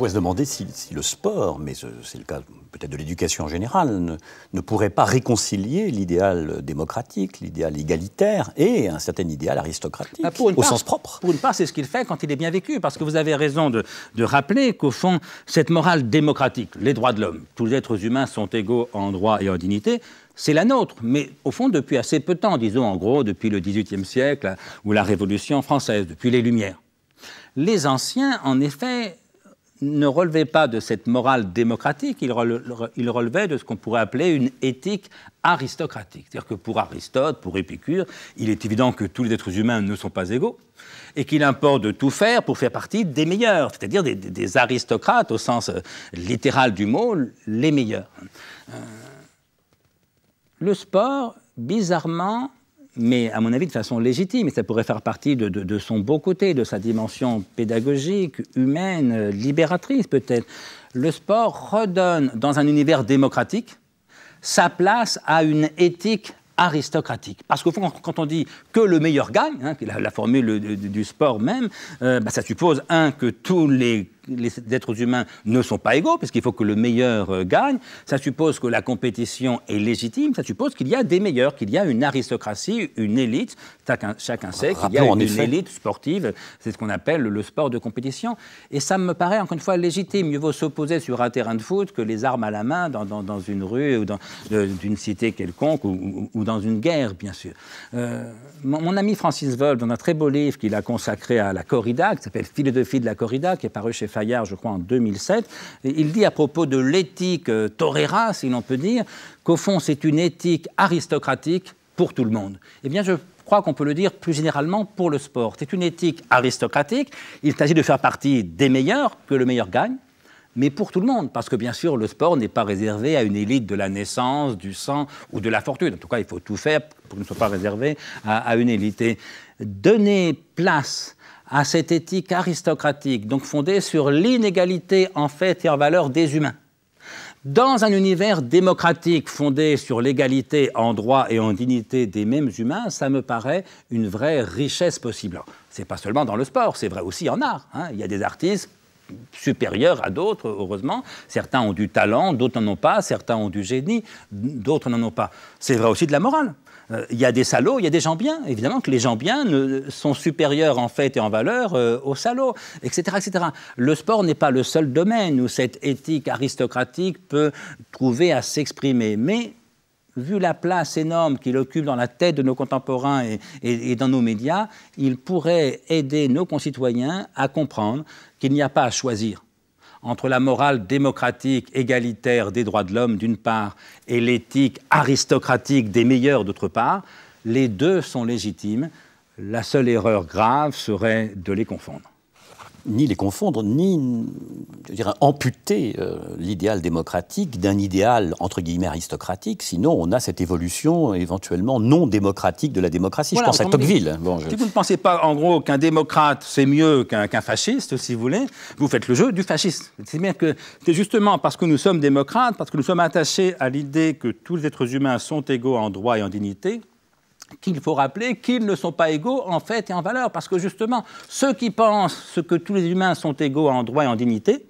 pourrait se demander si, le sport, mais c'est le cas peut-être de l'éducation en général, ne, pourrait pas réconcilier l'idéal démocratique, l'idéal égalitaire et un certain idéal aristocratique ah, au sens propre. Pour une part, c'est ce qu'il fait quand il est bien vécu, parce que vous avez raison de, rappeler qu'au fond, cette morale démocratique, les droits de l'homme, tous les êtres humains sont égaux en droit et en dignité, c'est la nôtre, mais au fond depuis assez peu de temps, disons en gros depuis le XVIIIe siècle ou la Révolution française, depuis les Lumières. Les anciens, en effet, ne relevait pas de cette morale démocratique, il, relevait de ce qu'on pourrait appeler une éthique aristocratique. C'est-à-dire que pour Aristote, pour Épicure, il est évident que tous les êtres humains ne sont pas égaux et qu'il importe de tout faire pour faire partie des meilleurs, c'est-à-dire des, aristocrates au sens euh, littéral du mot, les meilleurs. Euh, le sport, bizarrement, mais à mon avis de façon légitime, et ça pourrait faire partie de, son beau côté, de sa dimension pédagogique, humaine, euh, libératrice peut-être. Le sport redonne, dans un univers démocratique, sa place à une éthique aristocratique. Parce qu'au fond, quand on dit que le meilleur gagne, hein, la, la, formule du, sport même, euh, bah, ça suppose, un, que tous les les êtres humains ne sont pas égaux, parce qu'il faut que le meilleur euh, gagne, ça suppose que la compétition est légitime, ça suppose qu'il y a des meilleurs, qu'il y a une aristocratie, une élite. Chacun, sait qu'il y a une, élite sportive, c'est ce qu'on appelle le sport de compétition. Et ça me paraît, encore une fois, légitime. Mieux vaut s'opposer sur un terrain de foot que les armes à la main dans, une rue ou dans une cité quelconque ou, dans une guerre, bien sûr. Euh, mon, ami Francis Vold dans un très beau livre qu'il a consacré à la corrida, qui s'appelle Philosophie de la corrida, qui est paru chez je crois, en 2007. Il dit à propos de l'éthique euh, torera, si l'on peut dire, qu'au fond, c'est une éthique aristocratique pour tout le monde. Eh bien, je crois qu'on peut le dire plus généralement pour le sport. C'est une éthique aristocratique. Il s'agit de faire partie des meilleurs, que le meilleur gagne, mais pour tout le monde, parce que bien sûr, le sport n'est pas réservé à une élite de la naissance, du sang ou de la fortune. En tout cas, il faut tout faire pour qu'il ne soit pas réservé à, une élite. Et donner place à cette éthique aristocratique, donc fondée sur l'inégalité en fait et en valeur des humains. Dans un univers démocratique fondé sur l'égalité en droit et en dignité des mêmes humains, ça me paraît une vraie richesse possible. C'est pas seulement dans le sport, c'est vrai aussi en art. Hein. Il y a des artistes supérieurs à d'autres, heureusement. Certains ont du talent, d'autres n'en ont pas, certains ont du génie, d'autres n'en ont pas. C'est vrai aussi de la morale. Euh, il y a des salauds, il y a des gens bien. Évidemment que les gens bien sont supérieurs en fait et en valeur euh, aux salauds, etc., etc. Le sport n'est pas le seul domaine où cette éthique aristocratique peut trouver à s'exprimer. Mais vu la place énorme qu'il occupe dans la tête de nos contemporains et, dans nos médias, il pourrait aider nos concitoyens à comprendre qu'il n'y a pas à choisir entre la morale démocratique, égalitaire des droits de l'homme d'une part et l'éthique aristocratique des meilleurs d'autre part, les deux sont légitimes. La seule erreur grave serait de les confondre ni les confondre, ni je amputer euh, l'idéal démocratique d'un idéal entre guillemets aristocratique, sinon on a cette évolution éventuellement non démocratique de la démocratie. je pense à Tocqueville. Si vous ne pensez pas en gros qu'un démocrate c'est mieux qu'un fasciste, si vous voulez, vous faites le jeu du fasciste. cest bien que c'est justement parce que nous sommes démocrates, parce que nous sommes attachés à l'idée que tous les êtres humains sont égaux en droit et en dignité, qu'il faut rappeler qu'ils ne sont pas égaux en fait et en valeur, parce que justement, ceux qui pensent que tous les humains sont égaux en droit et en dignité,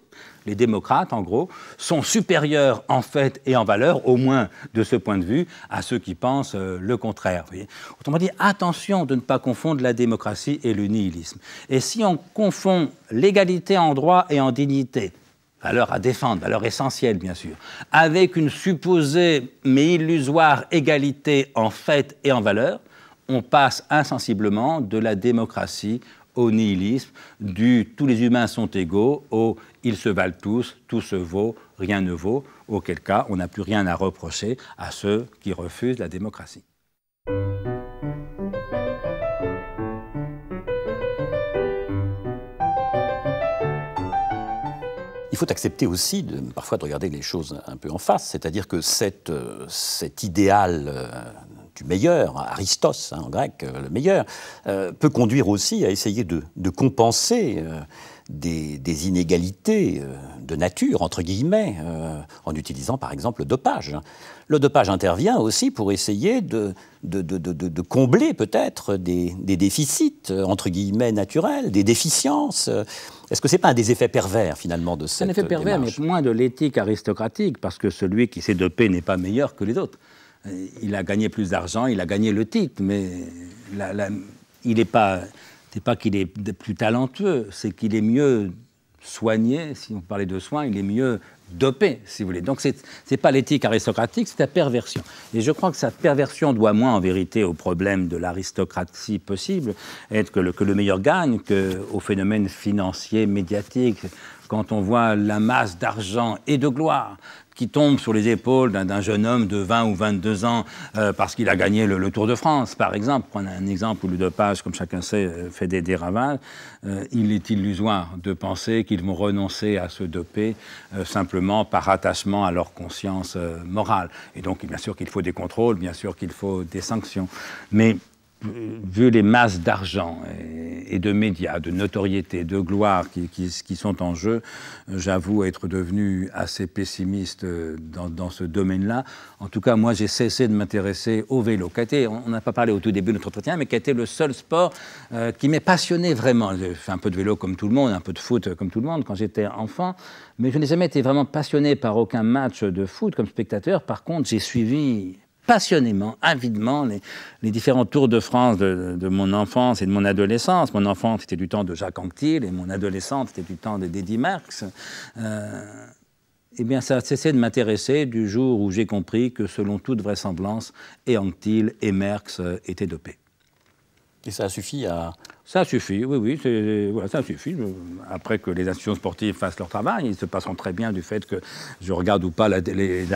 les démocrates en gros, sont supérieurs en fait et en valeur, au moins de ce point de vue, à ceux qui pensent euh, le contraire. on' Autrement dit, attention de ne pas confondre la démocratie et le nihilisme. Et si on confond l'égalité en droit et en dignité, valeur à défendre, valeur essentielle bien sûr, avec une supposée mais illusoire égalité en fait et en valeur, on passe insensiblement de la démocratie au nihilisme, du tous les humains sont égaux au ils se valent tous, tout se vaut, rien ne vaut, auquel cas on n'a plus rien à reprocher à ceux qui refusent la démocratie. Il faut accepter aussi parfois de regarder les choses un peu en face, c'est-à-dire que euh, cet idéal euh, du meilleur, Aristos hein, en grec, euh, le meilleur, peut conduire aussi à essayer de, compenser des, inégalités de nature, entre guillemets, en utilisant par exemple le dopage. Hein. Le dopage intervient aussi pour essayer de, combler peut-être des, déficits, entre guillemets, naturels, des déficiences. Est-ce que ce n'est pas un des effets pervers, finalement, de cette Un effet pervers, mais moins de l'éthique aristocratique, parce que celui qui s'est dopé n'est pas meilleur que les autres. Euh, il a gagné plus d'argent, il a gagné le titre, mais il n'est pas... pas qu'il est plus talentueux, c'est qu'il est mieux soigné, si on parlait de soins, il est mieux dopé, si vous voulez. Donc, ce n'est pas l'éthique aristocratique, c'est la perversion. Et je crois que cette perversion doit moins, en vérité, au problème de l'aristocratie possible, être que le, que le meilleur gagne, qu'au phénomène financier, médiatique. Quand on voit la masse d'argent et de gloire qui tombe sur les épaules d'un jeune homme de 20 ou 22 ans euh, parce qu'il a gagné le, Tour de France, par exemple, prendre un exemple où le dopage, comme chacun sait, euh, fait des, déravages. Euh, il est illusoire de penser qu'ils vont renoncer à se doper simplement par attachement à leur conscience morale. Et donc, bien sûr qu'il faut des contrôles, bien sûr qu'il faut des sanctions. Mais euh, vu les masses d'argent et, de médias, de notoriété, de gloire qui, sont en jeu, j'avoue être devenu assez pessimiste euh, dans, ce domaine-là. En tout cas, moi, j'ai cessé de m'intéresser au vélo, qui a été, on n'a pas parlé au tout début de notre entretien, mais qui a été le seul sport euh, qui m'est passionné vraiment. J'ai fait un peu de vélo comme tout le monde, un peu de foot comme tout le monde quand j'étais enfant, mais je n'ai jamais été vraiment passionné par aucun match de foot comme spectateur. Par contre, j'ai suivi passionnément, avidement les, différents tours de France de, mon enfance et de mon adolescence. Mon enfance, était du temps de Jacques Anquetil, et mon adolescence, était du temps de Dédi Marx. Euh, eh bien, ça a cessé de m'intéresser du jour où j'ai compris que, selon toute vraisemblance, et Anquetil et Marx euh, étaient dopés. Et ça a suffi à ça suffit, oui, oui, ça suffit. Après que les institutions sportives fassent leur travail, ils se passeront très bien du fait que je regarde ou pas la, des,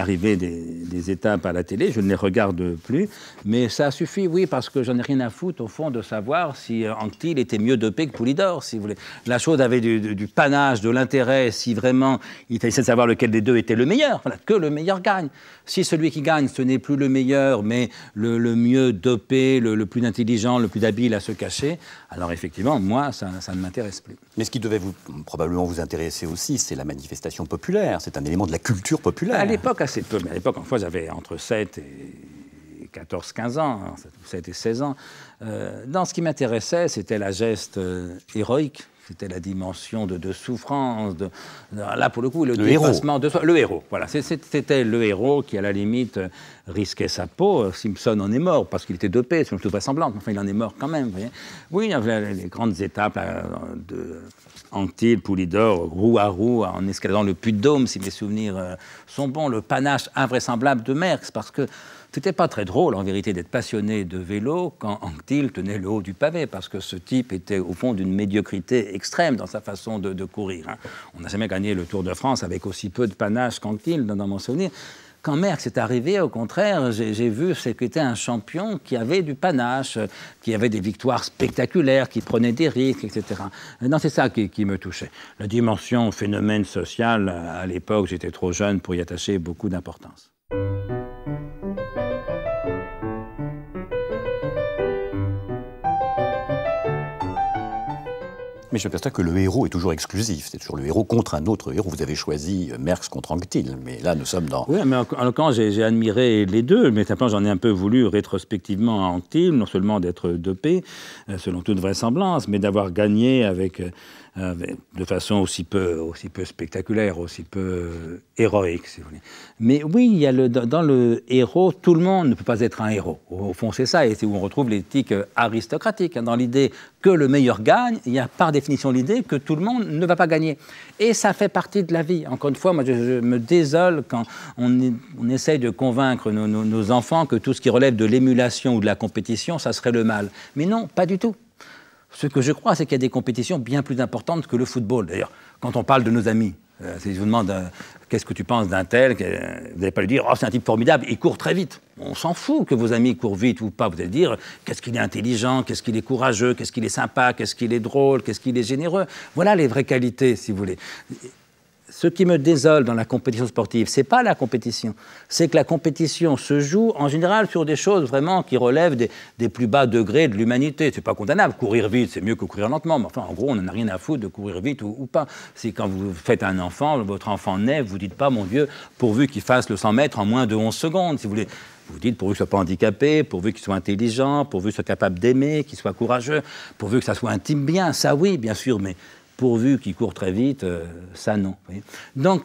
étapes à la télé, je ne les regarde plus. Mais ça suffit, oui, parce que j'en ai rien à foutre, au fond, de savoir si euh, Anctil était mieux dopé que Poulidor, si vous voulez. La chose avait du, panache, de l'intérêt, si vraiment il fallait de savoir lequel des deux était le meilleur, que le meilleur gagne. Si celui qui gagne, ce n'est plus le meilleur, mais le, mieux dopé, le, plus intelligent, le plus habile à se cacher, alors effectivement, moi, ça, ça ne m'intéresse plus. Mais ce qui devait vous, probablement vous intéresser aussi, c'est la manifestation populaire. C'est un élément de la culture populaire. À l'époque, assez peu. à l'époque, en fois, j'avais entre 7 et 14, 15 ans, 7 hein, et 16 ans. dans euh, ce qui m'intéressait, c'était la geste euh, héroïque c'était la dimension de, souffrance. De, là, pour le coup, le, héros. de soi. Le héros, voilà. C'était le héros qui, à la limite, risquait sa peau. Simpson en est mort parce qu'il était dopé, c'est tout vraisemblable. Enfin, il en est mort quand même. oui, il y avait les grandes étapes de Antilles, Poulidor, roue à roue, en escaladant le Puy-de-Dôme, si mes souvenirs euh, sont bons. Le panache invraisemblable de Merckx, parce que c'était pas très drôle, en vérité, d'être passionné de vélo quand Anquetil tenait le haut du pavé, parce que ce type était au fond d'une médiocrité extrême dans sa façon de, courir. Hein. On n'a jamais gagné le Tour de France avec aussi peu de panache qu'Anquetil dans, mon souvenir quand Merckx est arrivé, au contraire, j'ai vu ce était un champion qui avait du panache, qui avait des victoires spectaculaires, qui prenait des risques, etc. Non, c'est ça qui, qui, me touchait. La dimension phénomène social, à l'époque, j'étais trop jeune pour y attacher beaucoup d'importance. mais je m'aperçois que le héros est toujours exclusif. C'est toujours le héros contre un autre héros. Vous avez choisi euh, Merx contre Anctil. mais là, nous sommes dans... Oui, mais en, l'occurrence, j'ai admiré les deux, mais simplement, j'en ai un peu voulu rétrospectivement à Anquetil, non seulement d'être dopé, euh, selon toute vraisemblance, mais d'avoir gagné avec... Euh, Hein, de façon aussi peu, aussi peu spectaculaire, aussi peu euh, héroïque, si vous voulez. Mais oui, il y a le, dans le héros, tout le monde ne peut pas être un héros. Au, fond, c'est ça, et c'est où on retrouve l'éthique euh, aristocratique, hein. dans l'idée que le meilleur gagne, il y a par définition l'idée que tout le monde ne va pas gagner. Et ça fait partie de la vie. Encore une fois, moi, je, me désole quand on, essaye de convaincre nos enfants que tout ce qui relève de l'émulation ou de la compétition, ça serait le mal. Mais non, pas du tout. Ce que je crois, c'est qu'il y a des compétitions bien plus importantes que le football. D'ailleurs, quand on parle de nos amis, euh, si je vous demande euh, qu'est-ce que tu penses d'un tel, euh, vous n'allez pas lui dire oh, c'est un type formidable, il court très vite. On s'en fout que vos amis courent vite ou pas. Vous allez dire qu'est-ce qu'il est intelligent, qu'est-ce qu'il est courageux, qu'est-ce qu'il est sympa, qu'est-ce qu'il est drôle, qu'est-ce qu'il est généreux. Voilà les vraies qualités, si vous voulez ce qui me désole dans la compétition sportive, n'est pas la compétition, c'est que la compétition se joue en général sur des choses vraiment qui relèvent des, plus bas degrés de l'humanité. Ce n'est pas condamnable. Courir vite, c'est mieux que courir lentement. Mais en gros, on n'en a rien à foutre de courir vite ou, pas. C'est quand vous faites un enfant, votre enfant naît, vous dites pas, mon Dieu, pourvu qu'il fasse le 100 mètres en moins de 11 secondes, si vous voulez. Vous dites pourvu qu'il soit pas handicapé, pourvu qu'il soit intelligent, pourvu qu'il soit capable d'aimer, qu'il soit courageux, pourvu que ça soit un team bien. Ça oui, bien sûr, mais pourvu qu'il court très vite, euh, ça non. Donc,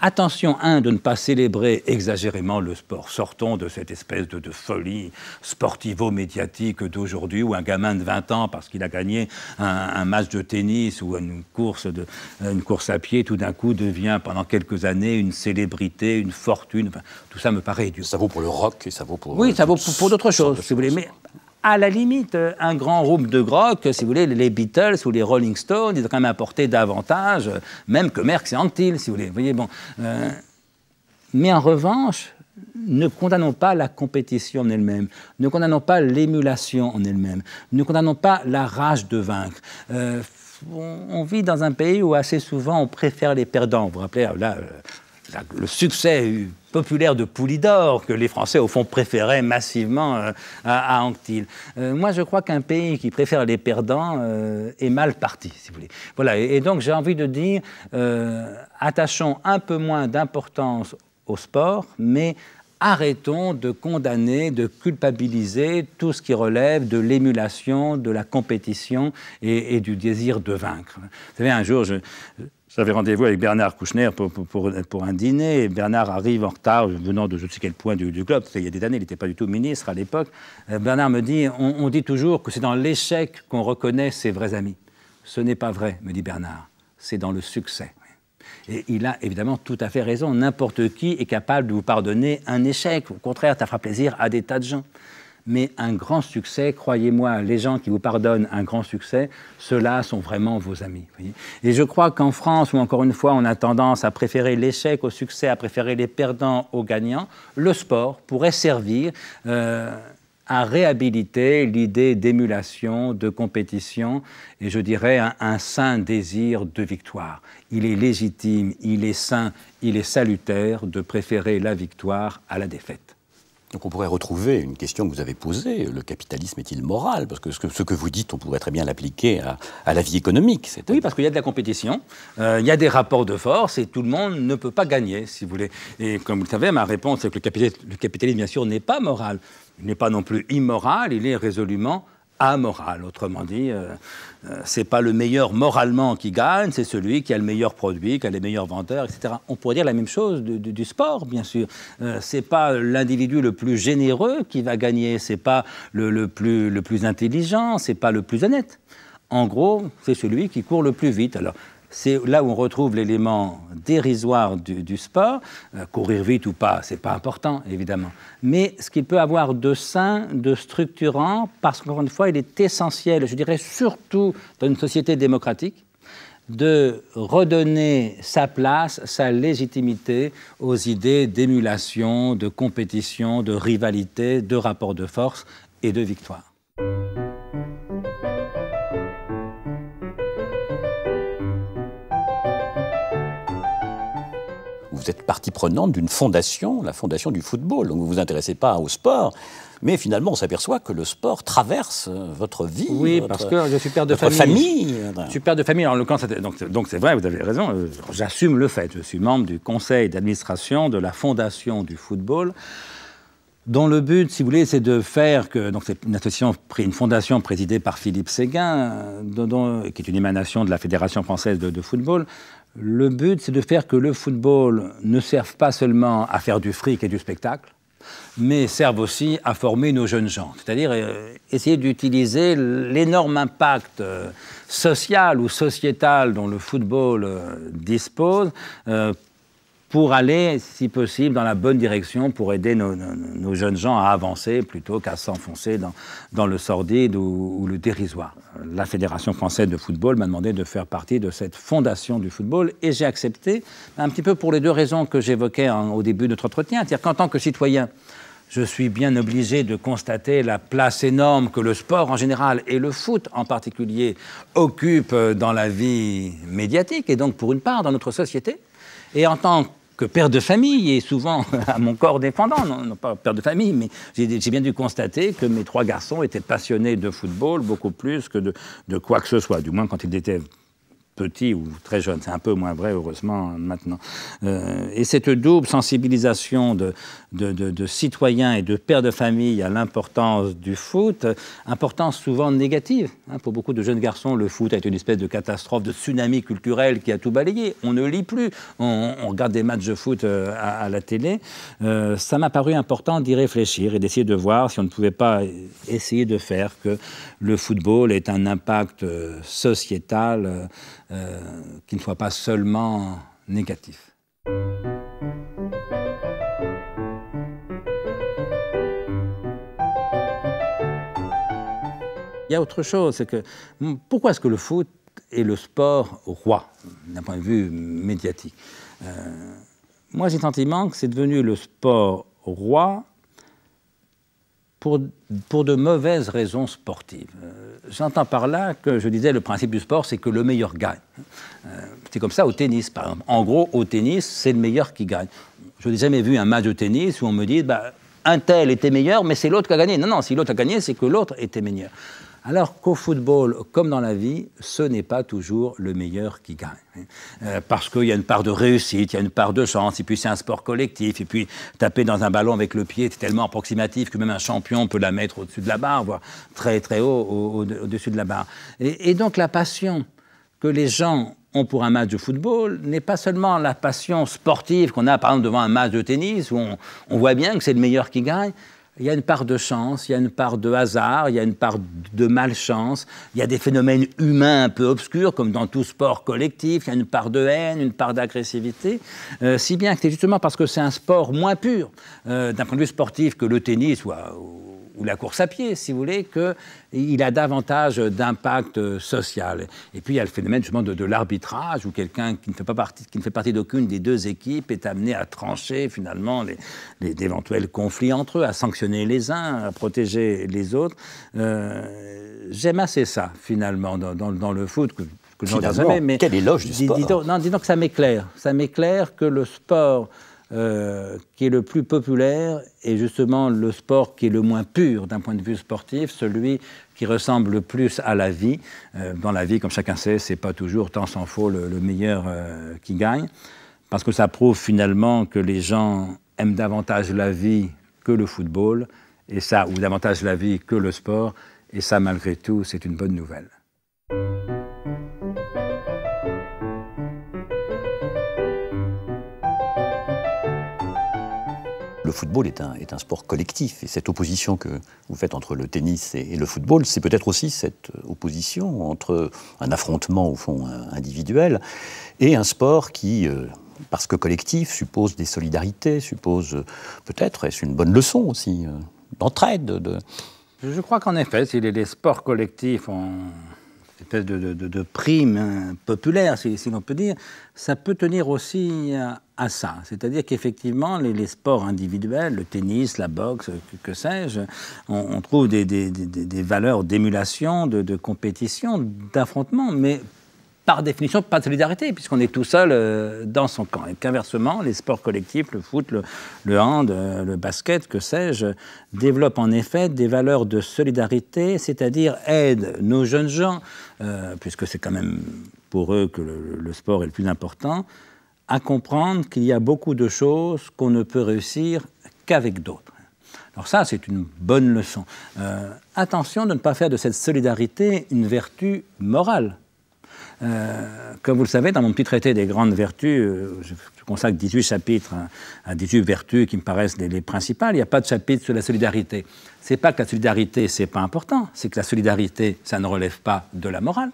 Attention, un, de ne pas célébrer exagérément le sport. Sortons de cette espèce de, folie sportivo-médiatique d'aujourd'hui où un gamin de 20 ans, parce qu'il a gagné un, match de tennis ou une course, une course à pied, tout d'un coup devient pendant quelques années une célébrité, une fortune. tout ça me paraît Ça vaut pour le rock et ça vaut pour. Oui, ça euh, vaut pour, d'autres choses, si vous voulez. Mais à la limite, euh, un grand groupe de grog, si vous voulez, les Beatles ou les Rolling Stones, ils ont quand même apporté davantage, euh, même que Merckx et Antil, si vous voulez. voyez, bon. Euh, mais en revanche, ne condamnons pas la compétition en elle-même, ne condamnons pas l'émulation en elle-même, ne condamnons pas la rage de vaincre. on, vit dans un pays où assez souvent on préfère les perdants. Vous vous rappelez, ah, là, le succès populaire de Poulidor que les Français, au fond, préféraient massivement euh, à, à, euh, moi, je crois qu'un pays qui préfère les perdants euh, est mal parti, si vous voulez. Voilà, et, donc j'ai envie de dire, attachons un peu moins d'importance au sport, mais arrêtons de condamner, de culpabiliser tout ce qui relève de l'émulation, de la compétition et, et, du désir de vaincre. Vous savez, un jour, je, j'avais rendez-vous avec Bernard Kouchner pour, pour, un dîner. Bernard arrive en retard, venant de je ne sais quel point du, club. globe, Il y a des années, il n'était pas du tout ministre à l'époque. Euh, Bernard me dit on dit toujours que c'est dans l'échec qu'on reconnaît ses vrais amis. Ce n'est pas vrai, me dit Bernard. C'est dans le succès. Et il a évidemment tout à fait raison. N'importe qui est capable de vous pardonner un échec. Au contraire, ça fera plaisir à des tas de gens mais un grand succès, croyez-moi, les gens qui vous pardonnent un grand succès, ceux-là sont vraiment vos amis. Et je crois qu'en France, où encore une fois on a tendance à préférer l'échec au succès, à préférer les perdants aux gagnants, le sport pourrait servir euh, à réhabiliter l'idée d'émulation, de compétition, et je dirais un, un sain désir de victoire. Il est légitime, il est sain, il est salutaire de préférer la victoire à la défaite. Donc on pourrait retrouver une question que vous avez posée, le capitalisme est-il moral Parce que ce, que vous dites, on pourrait très bien l'appliquer à, la vie économique. Oui, parce qu'il y a de la compétition, euh, il y a des rapports de force et tout le monde ne peut pas gagner, si vous voulez. Et comme vous le savez, ma réponse, c'est que le capitalisme, le capitalisme bien sûr, n'est pas moral. Il n'est pas non plus immoral, il est résolument amoral. Autrement dit, ce euh, n'est euh, c'est pas le meilleur moralement qui gagne, c'est celui qui a le meilleur produit, qui a les meilleurs vendeurs, etc. On pourrait dire la même chose du, sport, bien sûr. Ce euh, c'est pas l'individu le plus généreux qui va gagner, c'est pas le, plus, le plus intelligent, c'est pas le plus honnête. En gros, c'est celui qui court le plus vite. Alors, c'est là où on retrouve l'élément dérisoire du, sport. Euh, courir vite ou pas, c'est pas important, évidemment. Mais ce qu'il peut avoir de sain, de structurant, parce qu'encore une fois, il est essentiel, je dirais surtout dans une société démocratique, de redonner sa place, sa légitimité aux idées d'émulation, de compétition, de rivalité, de rapport de force et de victoire. vous êtes partie prenante d'une fondation, la fondation du football. Donc vous vous intéressez pas au sport, mais finalement on s'aperçoit que le sport traverse euh, votre vie. Oui, parce que je suis père de famille. famille. Je père de famille. donc c'est vrai, vous avez raison. Euh, j'assume le fait. Je suis membre du conseil d'administration de la fondation du football dont le but, si vous voulez, c'est de faire que. Donc, c'est une association, une fondation présidée par Philippe Séguin, euh, qui est une émanation de la Fédération française de, de football, le but, c'est de faire que le football ne serve pas seulement à faire du fric et du spectacle, mais serve aussi à former nos jeunes gens. C'est-à-dire euh, essayer d'utiliser l'énorme impact euh, social ou sociétal dont le football euh, dispose pour aller, si possible, dans la bonne direction, pour aider nos, jeunes gens à avancer plutôt qu'à s'enfoncer dans, dans, le sordide ou, le dérisoire. La Fédération française de football m'a demandé de faire partie de cette fondation du football et j'ai accepté, un petit peu pour les deux raisons que j'évoquais au début de notre entretien, c'est-à-dire qu'en tant que citoyen, je suis bien obligé de constater la place énorme que le sport en général et le foot en particulier occupent dans la vie médiatique et donc pour une part dans notre société. Et en tant que père de famille, et souvent à mon corps défendant, non, pas père de famille, mais j'ai bien dû constater que mes trois garçons étaient passionnés de football beaucoup plus que de, quoi que ce soit, du moins quand ils étaient petits ou très jeunes, C'est un peu moins vrai, heureusement, maintenant. Euh, et cette double sensibilisation de, de, citoyens et de pères de famille à l'importance du foot, importance souvent négative. Hein. pour beaucoup de jeunes garçons, le foot a été une espèce de catastrophe, de tsunami culturel qui a tout balayé. On ne lit plus, on, regarde des matchs de foot euh, à, la télé. Euh, ça m'a paru important d'y réfléchir et d'essayer de voir si on ne pouvait pas essayer de faire que le football ait un impact euh, sociétal qui ne soit pas seulement négatif. Il y a autre chose, c'est que hmm, pourquoi est-ce que le foot est le sport roi, d'un point de vue médiatique euh, Moi, j'ai le sentiment que c'est devenu le sport roi pour, pour de mauvaises raisons sportives. Euh, j'entends par là que je disais le principe du sport, c'est que le meilleur gagne. Euh, c'est comme ça au tennis, par exemple. En gros, au tennis, c'est le meilleur qui gagne. Je n'ai jamais vu un match de tennis où on me dit bah, un tel était meilleur, mais c'est l'autre qui a gagné. Non, non, si l'autre a gagné, c'est que l'autre était meilleur. Alors qu'au football, comme dans la vie, ce n'est pas toujours le meilleur qui gagne. Hein. Euh, parce qu'il y a une part de réussite, il y a une part de chance, et puis c'est un sport collectif, et puis taper dans un ballon avec le pied, c'est tellement approximatif que même un champion peut la mettre au-dessus de la barre, voire très très haut au-dessus de la barre. Et, donc la passion que les gens ont pour un match de football n'est pas seulement la passion sportive qu'on a par exemple devant un match de tennis où on voit bien que c'est le meilleur qui gagne, il y a une part de chance, il y a une part de hasard, il y a une part de malchance, il y a des phénomènes humains un peu obscurs, comme dans tout sport collectif, il y a une part de haine, une part d'agressivité, euh, si bien que c'est justement parce que c'est un sport moins pur euh, d'un point de vue sportif que le tennis ou, ou la course à pied, si vous voulez, qu'il a davantage d'impact euh, social. Et puis il y a le phénomène justement de, l'arbitrage, où quelqu'un qui ne fait pas partie, qui ne fait partie d'aucune des deux équipes est amené à trancher finalement les, éventuels conflits entre eux, à sanctionner les uns, à protéger les autres. Euh, j'aime assez ça finalement dans, le foot. Que, que jamais, mais quel éloge du sport dis, donc, Non, dis donc que ça m'éclaire. Ça m'éclaire que le sport euh, qui est le plus populaire et justement le sport qui est le moins pur d'un point de vue sportif, celui qui ressemble le plus à la vie. Euh, dans la vie, comme chacun sait, c'est pas toujours tant s'en faut le, meilleur euh, qui gagne, parce que ça prouve finalement que les gens aiment davantage la vie que le football, et ça, ou davantage la vie que le sport, et ça, malgré tout, c'est une bonne nouvelle. le football est un, est un sport collectif. Et cette opposition que vous faites entre le tennis et, le football, c'est peut-être aussi cette opposition entre un affrontement, au fond, individuel, et un sport qui... Euh, parce que collectif suppose des solidarités, suppose peut-être, est-ce une bonne leçon aussi, euh, d'entraide de... Je crois qu'en effet, si les, les sports collectifs ont espèce de, de, prime hein, populaire, si, l'on peut dire, ça peut tenir aussi à, ça. C'est-à-dire qu'effectivement, les, sports individuels, le tennis, la boxe, que, sais-je, on, trouve des, valeurs d'émulation, de, de compétition, d'affrontement, mais par définition, pas de solidarité, puisqu'on est tout seul euh, dans son camp. Et qu'inversement, les sports collectifs, le foot, le, hand, euh, le basket, que sais-je, développent en effet des valeurs de solidarité, c'est-à-dire aident nos jeunes gens, euh, puisque c'est quand même pour eux que le, sport est le plus important, à comprendre qu'il y a beaucoup de choses qu'on ne peut réussir qu'avec d'autres. Alors ça, c'est une bonne leçon. attention de ne pas faire de cette solidarité une vertu morale euh, comme vous le savez, dans mon petit traité des grandes vertus, euh, je consacre 18 chapitres à, 18 vertus qui me paraissent les, principales. Il n'y a pas de chapitre sur la solidarité. C'est pas que la solidarité, c'est pas important, c'est que la solidarité, ça ne relève pas de la morale.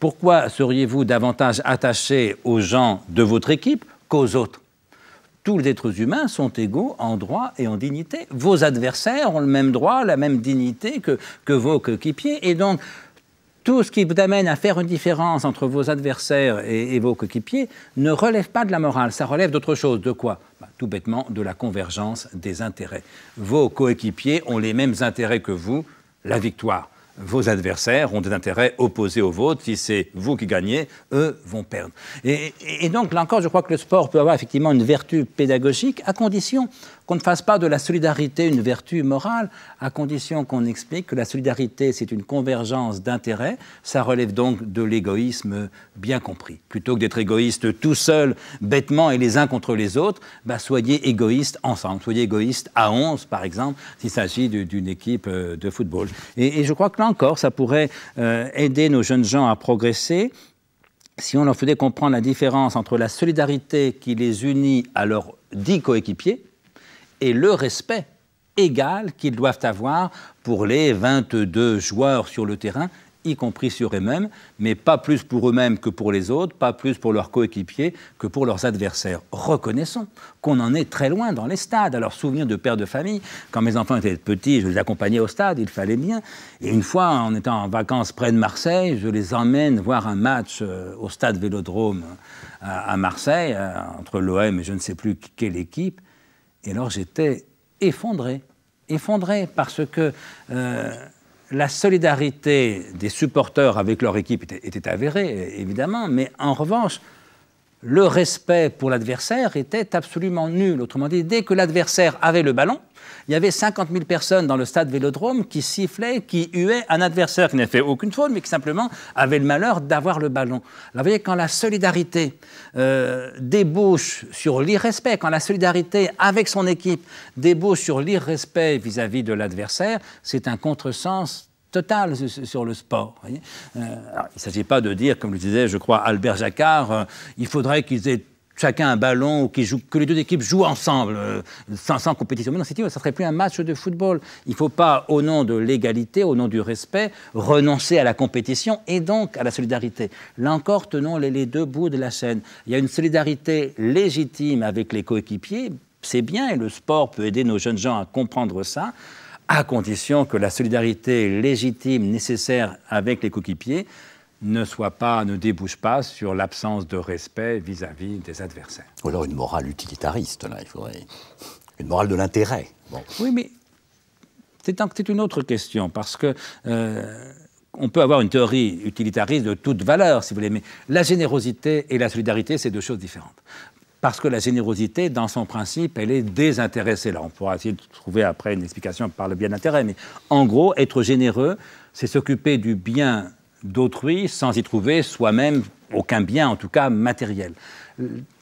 Pourquoi seriez-vous davantage attaché aux gens de votre équipe qu'aux autres tous les êtres humains sont égaux en droit et en dignité. Vos adversaires ont le même droit, la même dignité que, que vos coéquipiers. Et donc, tout ce qui vous amène à faire une différence entre vos adversaires et, vos coéquipiers ne relève pas de la morale, ça relève d'autre chose. De quoi bah, Tout bêtement, de la convergence des intérêts. Vos coéquipiers ont les mêmes intérêts que vous, la victoire. Vos adversaires ont des intérêts opposés aux vôtres. Si c'est vous qui gagnez, eux vont perdre. Et, et donc, là encore, je crois que le sport peut avoir effectivement une vertu pédagogique, à condition qu'on ne fasse pas de la solidarité une vertu morale, à condition qu'on explique que la solidarité, c'est une convergence d'intérêts. Ça relève donc de l'égoïsme bien compris. Plutôt que d'être égoïste tout seul, bêtement et les uns contre les autres, bah, soyez égoïste ensemble. Soyez égoïste à 11, par exemple, s'il s'agit d'une équipe euh, de football. Et, je crois que là encore, ça pourrait euh, aider nos jeunes gens à progresser si on leur faisait comprendre la différence entre la solidarité qui les unit à leurs dix coéquipiers, et le respect égal qu'ils doivent avoir pour les 22 joueurs sur le terrain, y compris sur eux-mêmes, mais pas plus pour eux-mêmes que pour les autres, pas plus pour leurs coéquipiers que pour leurs adversaires. Reconnaissons qu'on en est très loin dans les stades. Alors, souvenir de père de famille, quand mes enfants étaient petits, je les accompagnais au stade, il fallait bien. Et une fois, en étant en vacances près de Marseille, je les emmène voir un match euh, au stade Vélodrome euh, à Marseille, euh, entre l'OM et je ne sais plus quelle équipe. Et alors j'étais effondré, effondré, parce que euh, la solidarité des supporters avec leur équipe était avérée, évidemment, mais en revanche, le respect pour l'adversaire était absolument nul. Autrement dit, dès que l'adversaire avait le ballon, il y avait 50 000 personnes dans le stade Vélodrome qui sifflaient, qui huaient un adversaire qui n'avait fait aucune faute, mais qui simplement avait le malheur d'avoir le ballon. Là, vous voyez, quand la solidarité euh, débouche sur l'irrespect, quand la solidarité avec son équipe débouche sur l'irrespect vis-à-vis de l'adversaire, c'est un contresens total sur le sport. Euh, il ne s'agit pas de dire, comme le disait, je crois, Albert Jacquard, euh, il faudrait qu'ils aient chacun un ballon que les deux équipes jouent ensemble, euh, sans, compétition. Mais non, c'est ça ne serait plus un match de football. Il ne faut pas, au nom de l'égalité, au nom du respect, renoncer à la compétition et donc à la solidarité. Là encore, tenons les, les deux bouts de la chaîne. Il y a une solidarité légitime avec les coéquipiers, c'est bien, et le sport peut aider nos jeunes gens à comprendre ça à condition que la solidarité légitime nécessaire avec les coéquipiers ne soit pas, ne débouche pas sur l'absence de respect vis-à-vis des adversaires. Ou alors une morale utilitariste, là, il faudrait. Une morale de l'intérêt. Oui, mais c'est une autre question, parce que. Euh, on peut avoir une théorie utilitariste de toute valeur, si vous voulez, mais la générosité et la solidarité, c'est deux choses différentes parce que la générosité, dans son principe, elle est désintéressée. Là, on pourra essayer de trouver après une explication par le bien intérêt mais en gros, être généreux, c'est s'occuper du bien d'autrui sans y trouver soi-même aucun bien, en tout cas matériel.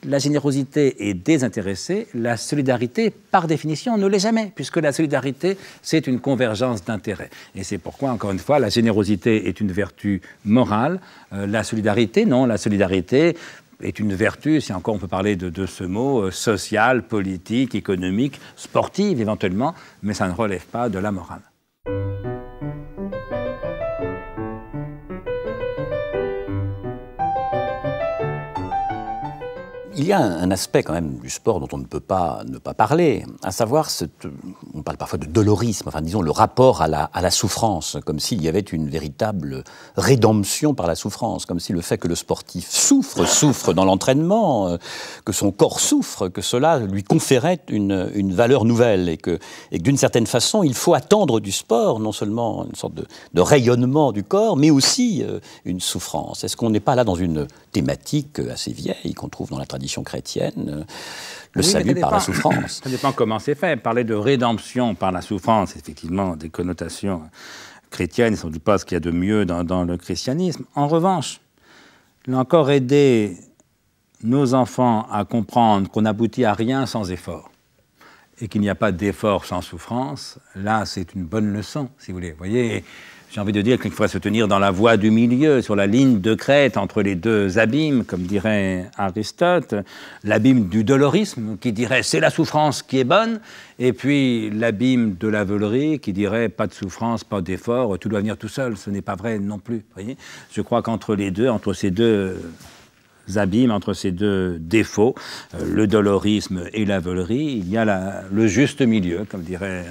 La générosité est désintéressée, la solidarité, par définition, ne l'est jamais, puisque la solidarité, c'est une convergence d'intérêts. Et c'est pourquoi, encore une fois, la générosité est une vertu morale, euh, la solidarité, non, la solidarité est une vertu, si encore on peut parler de, ce mot, social, euh, sociale, politique, économique, sportive éventuellement, mais ça ne relève pas de la morale. il y a un aspect quand même du sport dont on ne peut pas ne pas parler, à savoir, on parle parfois de dolorisme, enfin disons le rapport à la, souffrance, comme s'il y avait une véritable rédemption par la souffrance, comme si le fait que le sportif souffre, souffre dans l'entraînement, euh, que son corps souffre, que cela lui conférait une, valeur nouvelle et que, d'une certaine façon, il faut attendre du sport non seulement une sorte de rayonnement du corps, mais aussi euh, une souffrance. Est-ce qu'on n'est pas là dans une thématique assez vieille qu'on trouve dans la tradition chrétienne, euh, le salut par la souffrance. Ça dépend comment c'est fait. Parler de rédemption par la souffrance, effectivement, des connotations chrétiennes, sans doute pas ce qu'il y a de mieux dans, le christianisme. En revanche, l'encore encore, aider nos enfants à comprendre qu'on n'aboutit à rien sans effort et qu'il n'y a pas d'effort sans souffrance, là, c'est une bonne leçon, si vous voulez. Vous voyez, j'ai envie de dire qu'il faudrait se tenir dans la voie du milieu, sur la ligne de crête entre les deux abîmes, comme dirait Aristote, l'abîme du dolorisme qui dirait c'est la souffrance qui est bonne, et puis l'abîme de la qui dirait pas de souffrance, pas d'effort, tout doit venir tout seul. Ce n'est pas vrai non plus. Voyez Je crois qu'entre les deux, entre ces deux abîmes entre ces deux défauts, euh, le dolorisme et la volerie. Il y a le juste milieu, comme dirait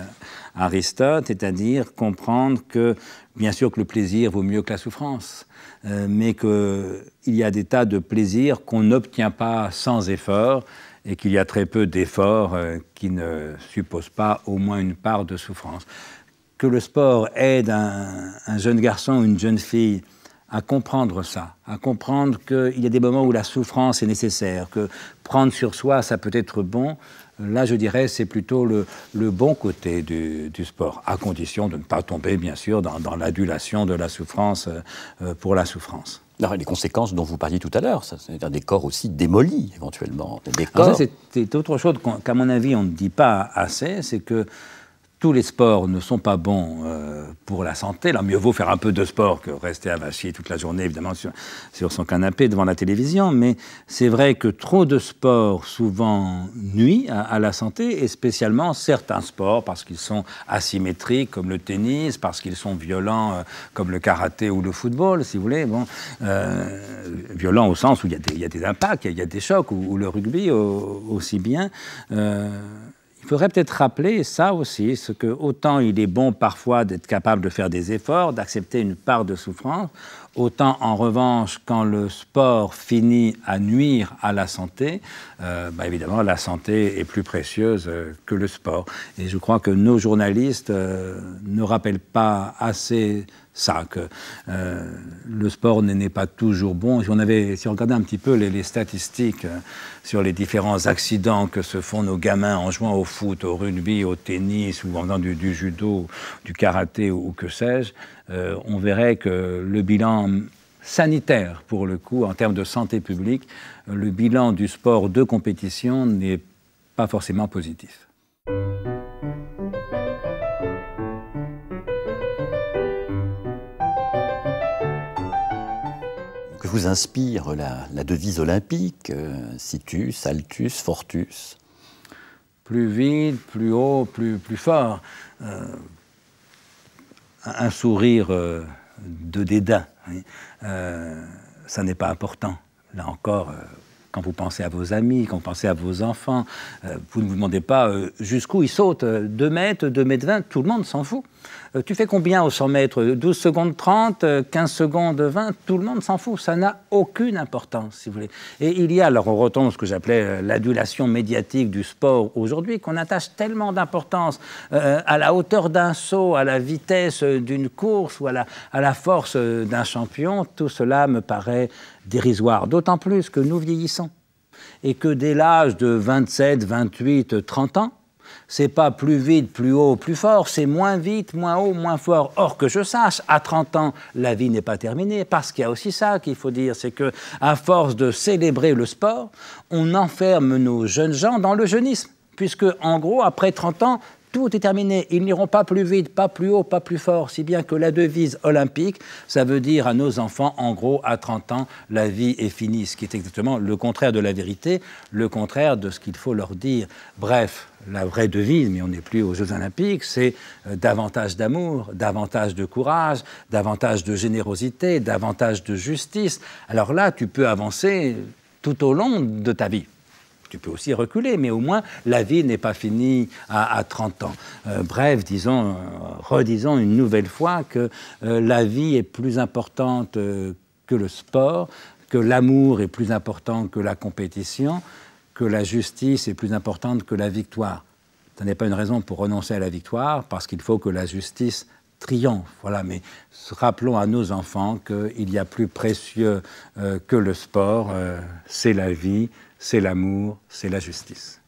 Aristote, c'est-à-dire comprendre que, bien sûr, que le plaisir vaut mieux que la souffrance, euh, mais qu'il y a des tas de plaisirs qu'on n'obtient pas sans effort et qu'il y a très peu d'efforts euh, qui ne supposent pas au moins une part de souffrance. Que le sport aide un jeune garçon ou une jeune fille à comprendre ça, à comprendre qu'il y a des moments où la souffrance est nécessaire, que prendre sur soi, ça peut être bon. Là, je dirais, c'est plutôt le, bon côté du, sport, à condition de ne pas tomber, bien sûr, dans, l'adulation de la souffrance euh, euh, pour la souffrance. Alors, les conséquences dont vous parliez tout à l'heure, ça, c'est-à-dire des corps aussi démolis éventuellement. Des ah, corps... ça, c'est autre chose qu'à mon avis, on ne dit pas assez, c'est que tous les sports ne sont pas bons euh, pour la santé. Alors mieux vaut faire un peu de sport que rester à avachi toute la journée, évidemment, sur, son canapé devant la télévision. Mais c'est vrai que trop de sport souvent nuit à, la santé, et spécialement certains sports, parce qu'ils sont asymétriques, comme le tennis, parce qu'ils sont violents, euh, comme le karaté ou le football, si vous voulez. Bon, euh, violents au sens où il y, a des impacts, il y, a des chocs, ou, le rugby aussi bien faudrait peut-être rappeler ça aussi, ce que autant il est bon parfois d'être capable de faire des efforts, d'accepter une part de souffrance, autant en revanche quand le sport finit à nuire à la santé, euh, bah, évidemment la santé est plus précieuse euh, que le sport. Et je crois que nos journalistes euh, ne rappellent pas assez ça, que euh, le sport n'est pas toujours bon. Si on, avait, si on regardait un petit peu les, statistiques euh, sur les différents accidents que se font nos gamins en jouant au foot, au rugby, au tennis, ou en faisant du, judo, du karaté, ou, que sais-je, euh, on verrait que le bilan sanitaire, pour le coup, en termes de santé publique, le bilan du sport de compétition n'est pas forcément positif. vous inspire la, devise olympique euh, Situs, Altus, Fortus Plus vite, plus haut, plus, plus fort. Euh, un sourire euh, de dédain, ça n'est pas important. Là encore, quand vous pensez à vos amis, quand vous pensez à vos enfants, vous ne vous demandez pas jusqu'où ils sautent. 2 mètres, 2 mètres 20, tout le monde s'en fout. Euh, tu fais combien au 100 mètres 12 secondes 30, 15 euh, secondes 20, tout le monde s'en fout, ça n'a aucune importance, si vous voulez. Et il y a, alors on retombe ce que j'appelais euh, l'adulation médiatique du sport aujourd'hui, qu'on attache tellement d'importance à la hauteur d'un saut, à la vitesse d'une course ou à la force d'un champion, tout cela me paraît dérisoire, d'autant plus que nous vieillissons et que dès l'âge de 27, 28, 30 ans, c'est pas plus vite, plus haut, plus fort, c'est moins vite, moins haut, moins fort. Or que je sache, à 30 ans, la vie n'est pas terminée, parce qu'il y a aussi ça qu'il faut dire, c'est que à force de célébrer le sport, on enferme nos jeunes gens dans le jeunisme puisque en gros, après 30 ans, tout est terminé. Ils n'iront pas plus vite, pas plus haut, pas plus fort. Si bien que la devise olympique, ça veut dire à nos enfants, en gros, à 30 ans, la vie est finie. Ce qui est exactement le contraire de la vérité, le contraire de ce qu'il faut leur dire. Bref, la vraie devise, mais on n'est plus aux Jeux Olympiques, c'est euh, davantage d'amour, davantage de courage, davantage de générosité, davantage de justice. Alors là, tu peux avancer tout au long de ta vie. Tu peux aussi reculer, mais au moins la vie n'est pas finie à, 30 ans. Euh, bref, disons, euh, redisons une nouvelle fois que euh, la vie est plus importante que le sport, que l'amour est plus important que la compétition, que la justice est plus importante que la victoire. Ce n'est pas une raison pour renoncer à la victoire, parce qu'il faut que la justice triomphe. Voilà, mais rappelons à nos enfants qu'il y a plus précieux que le sport, c'est la vie, c'est l'amour, c'est la justice.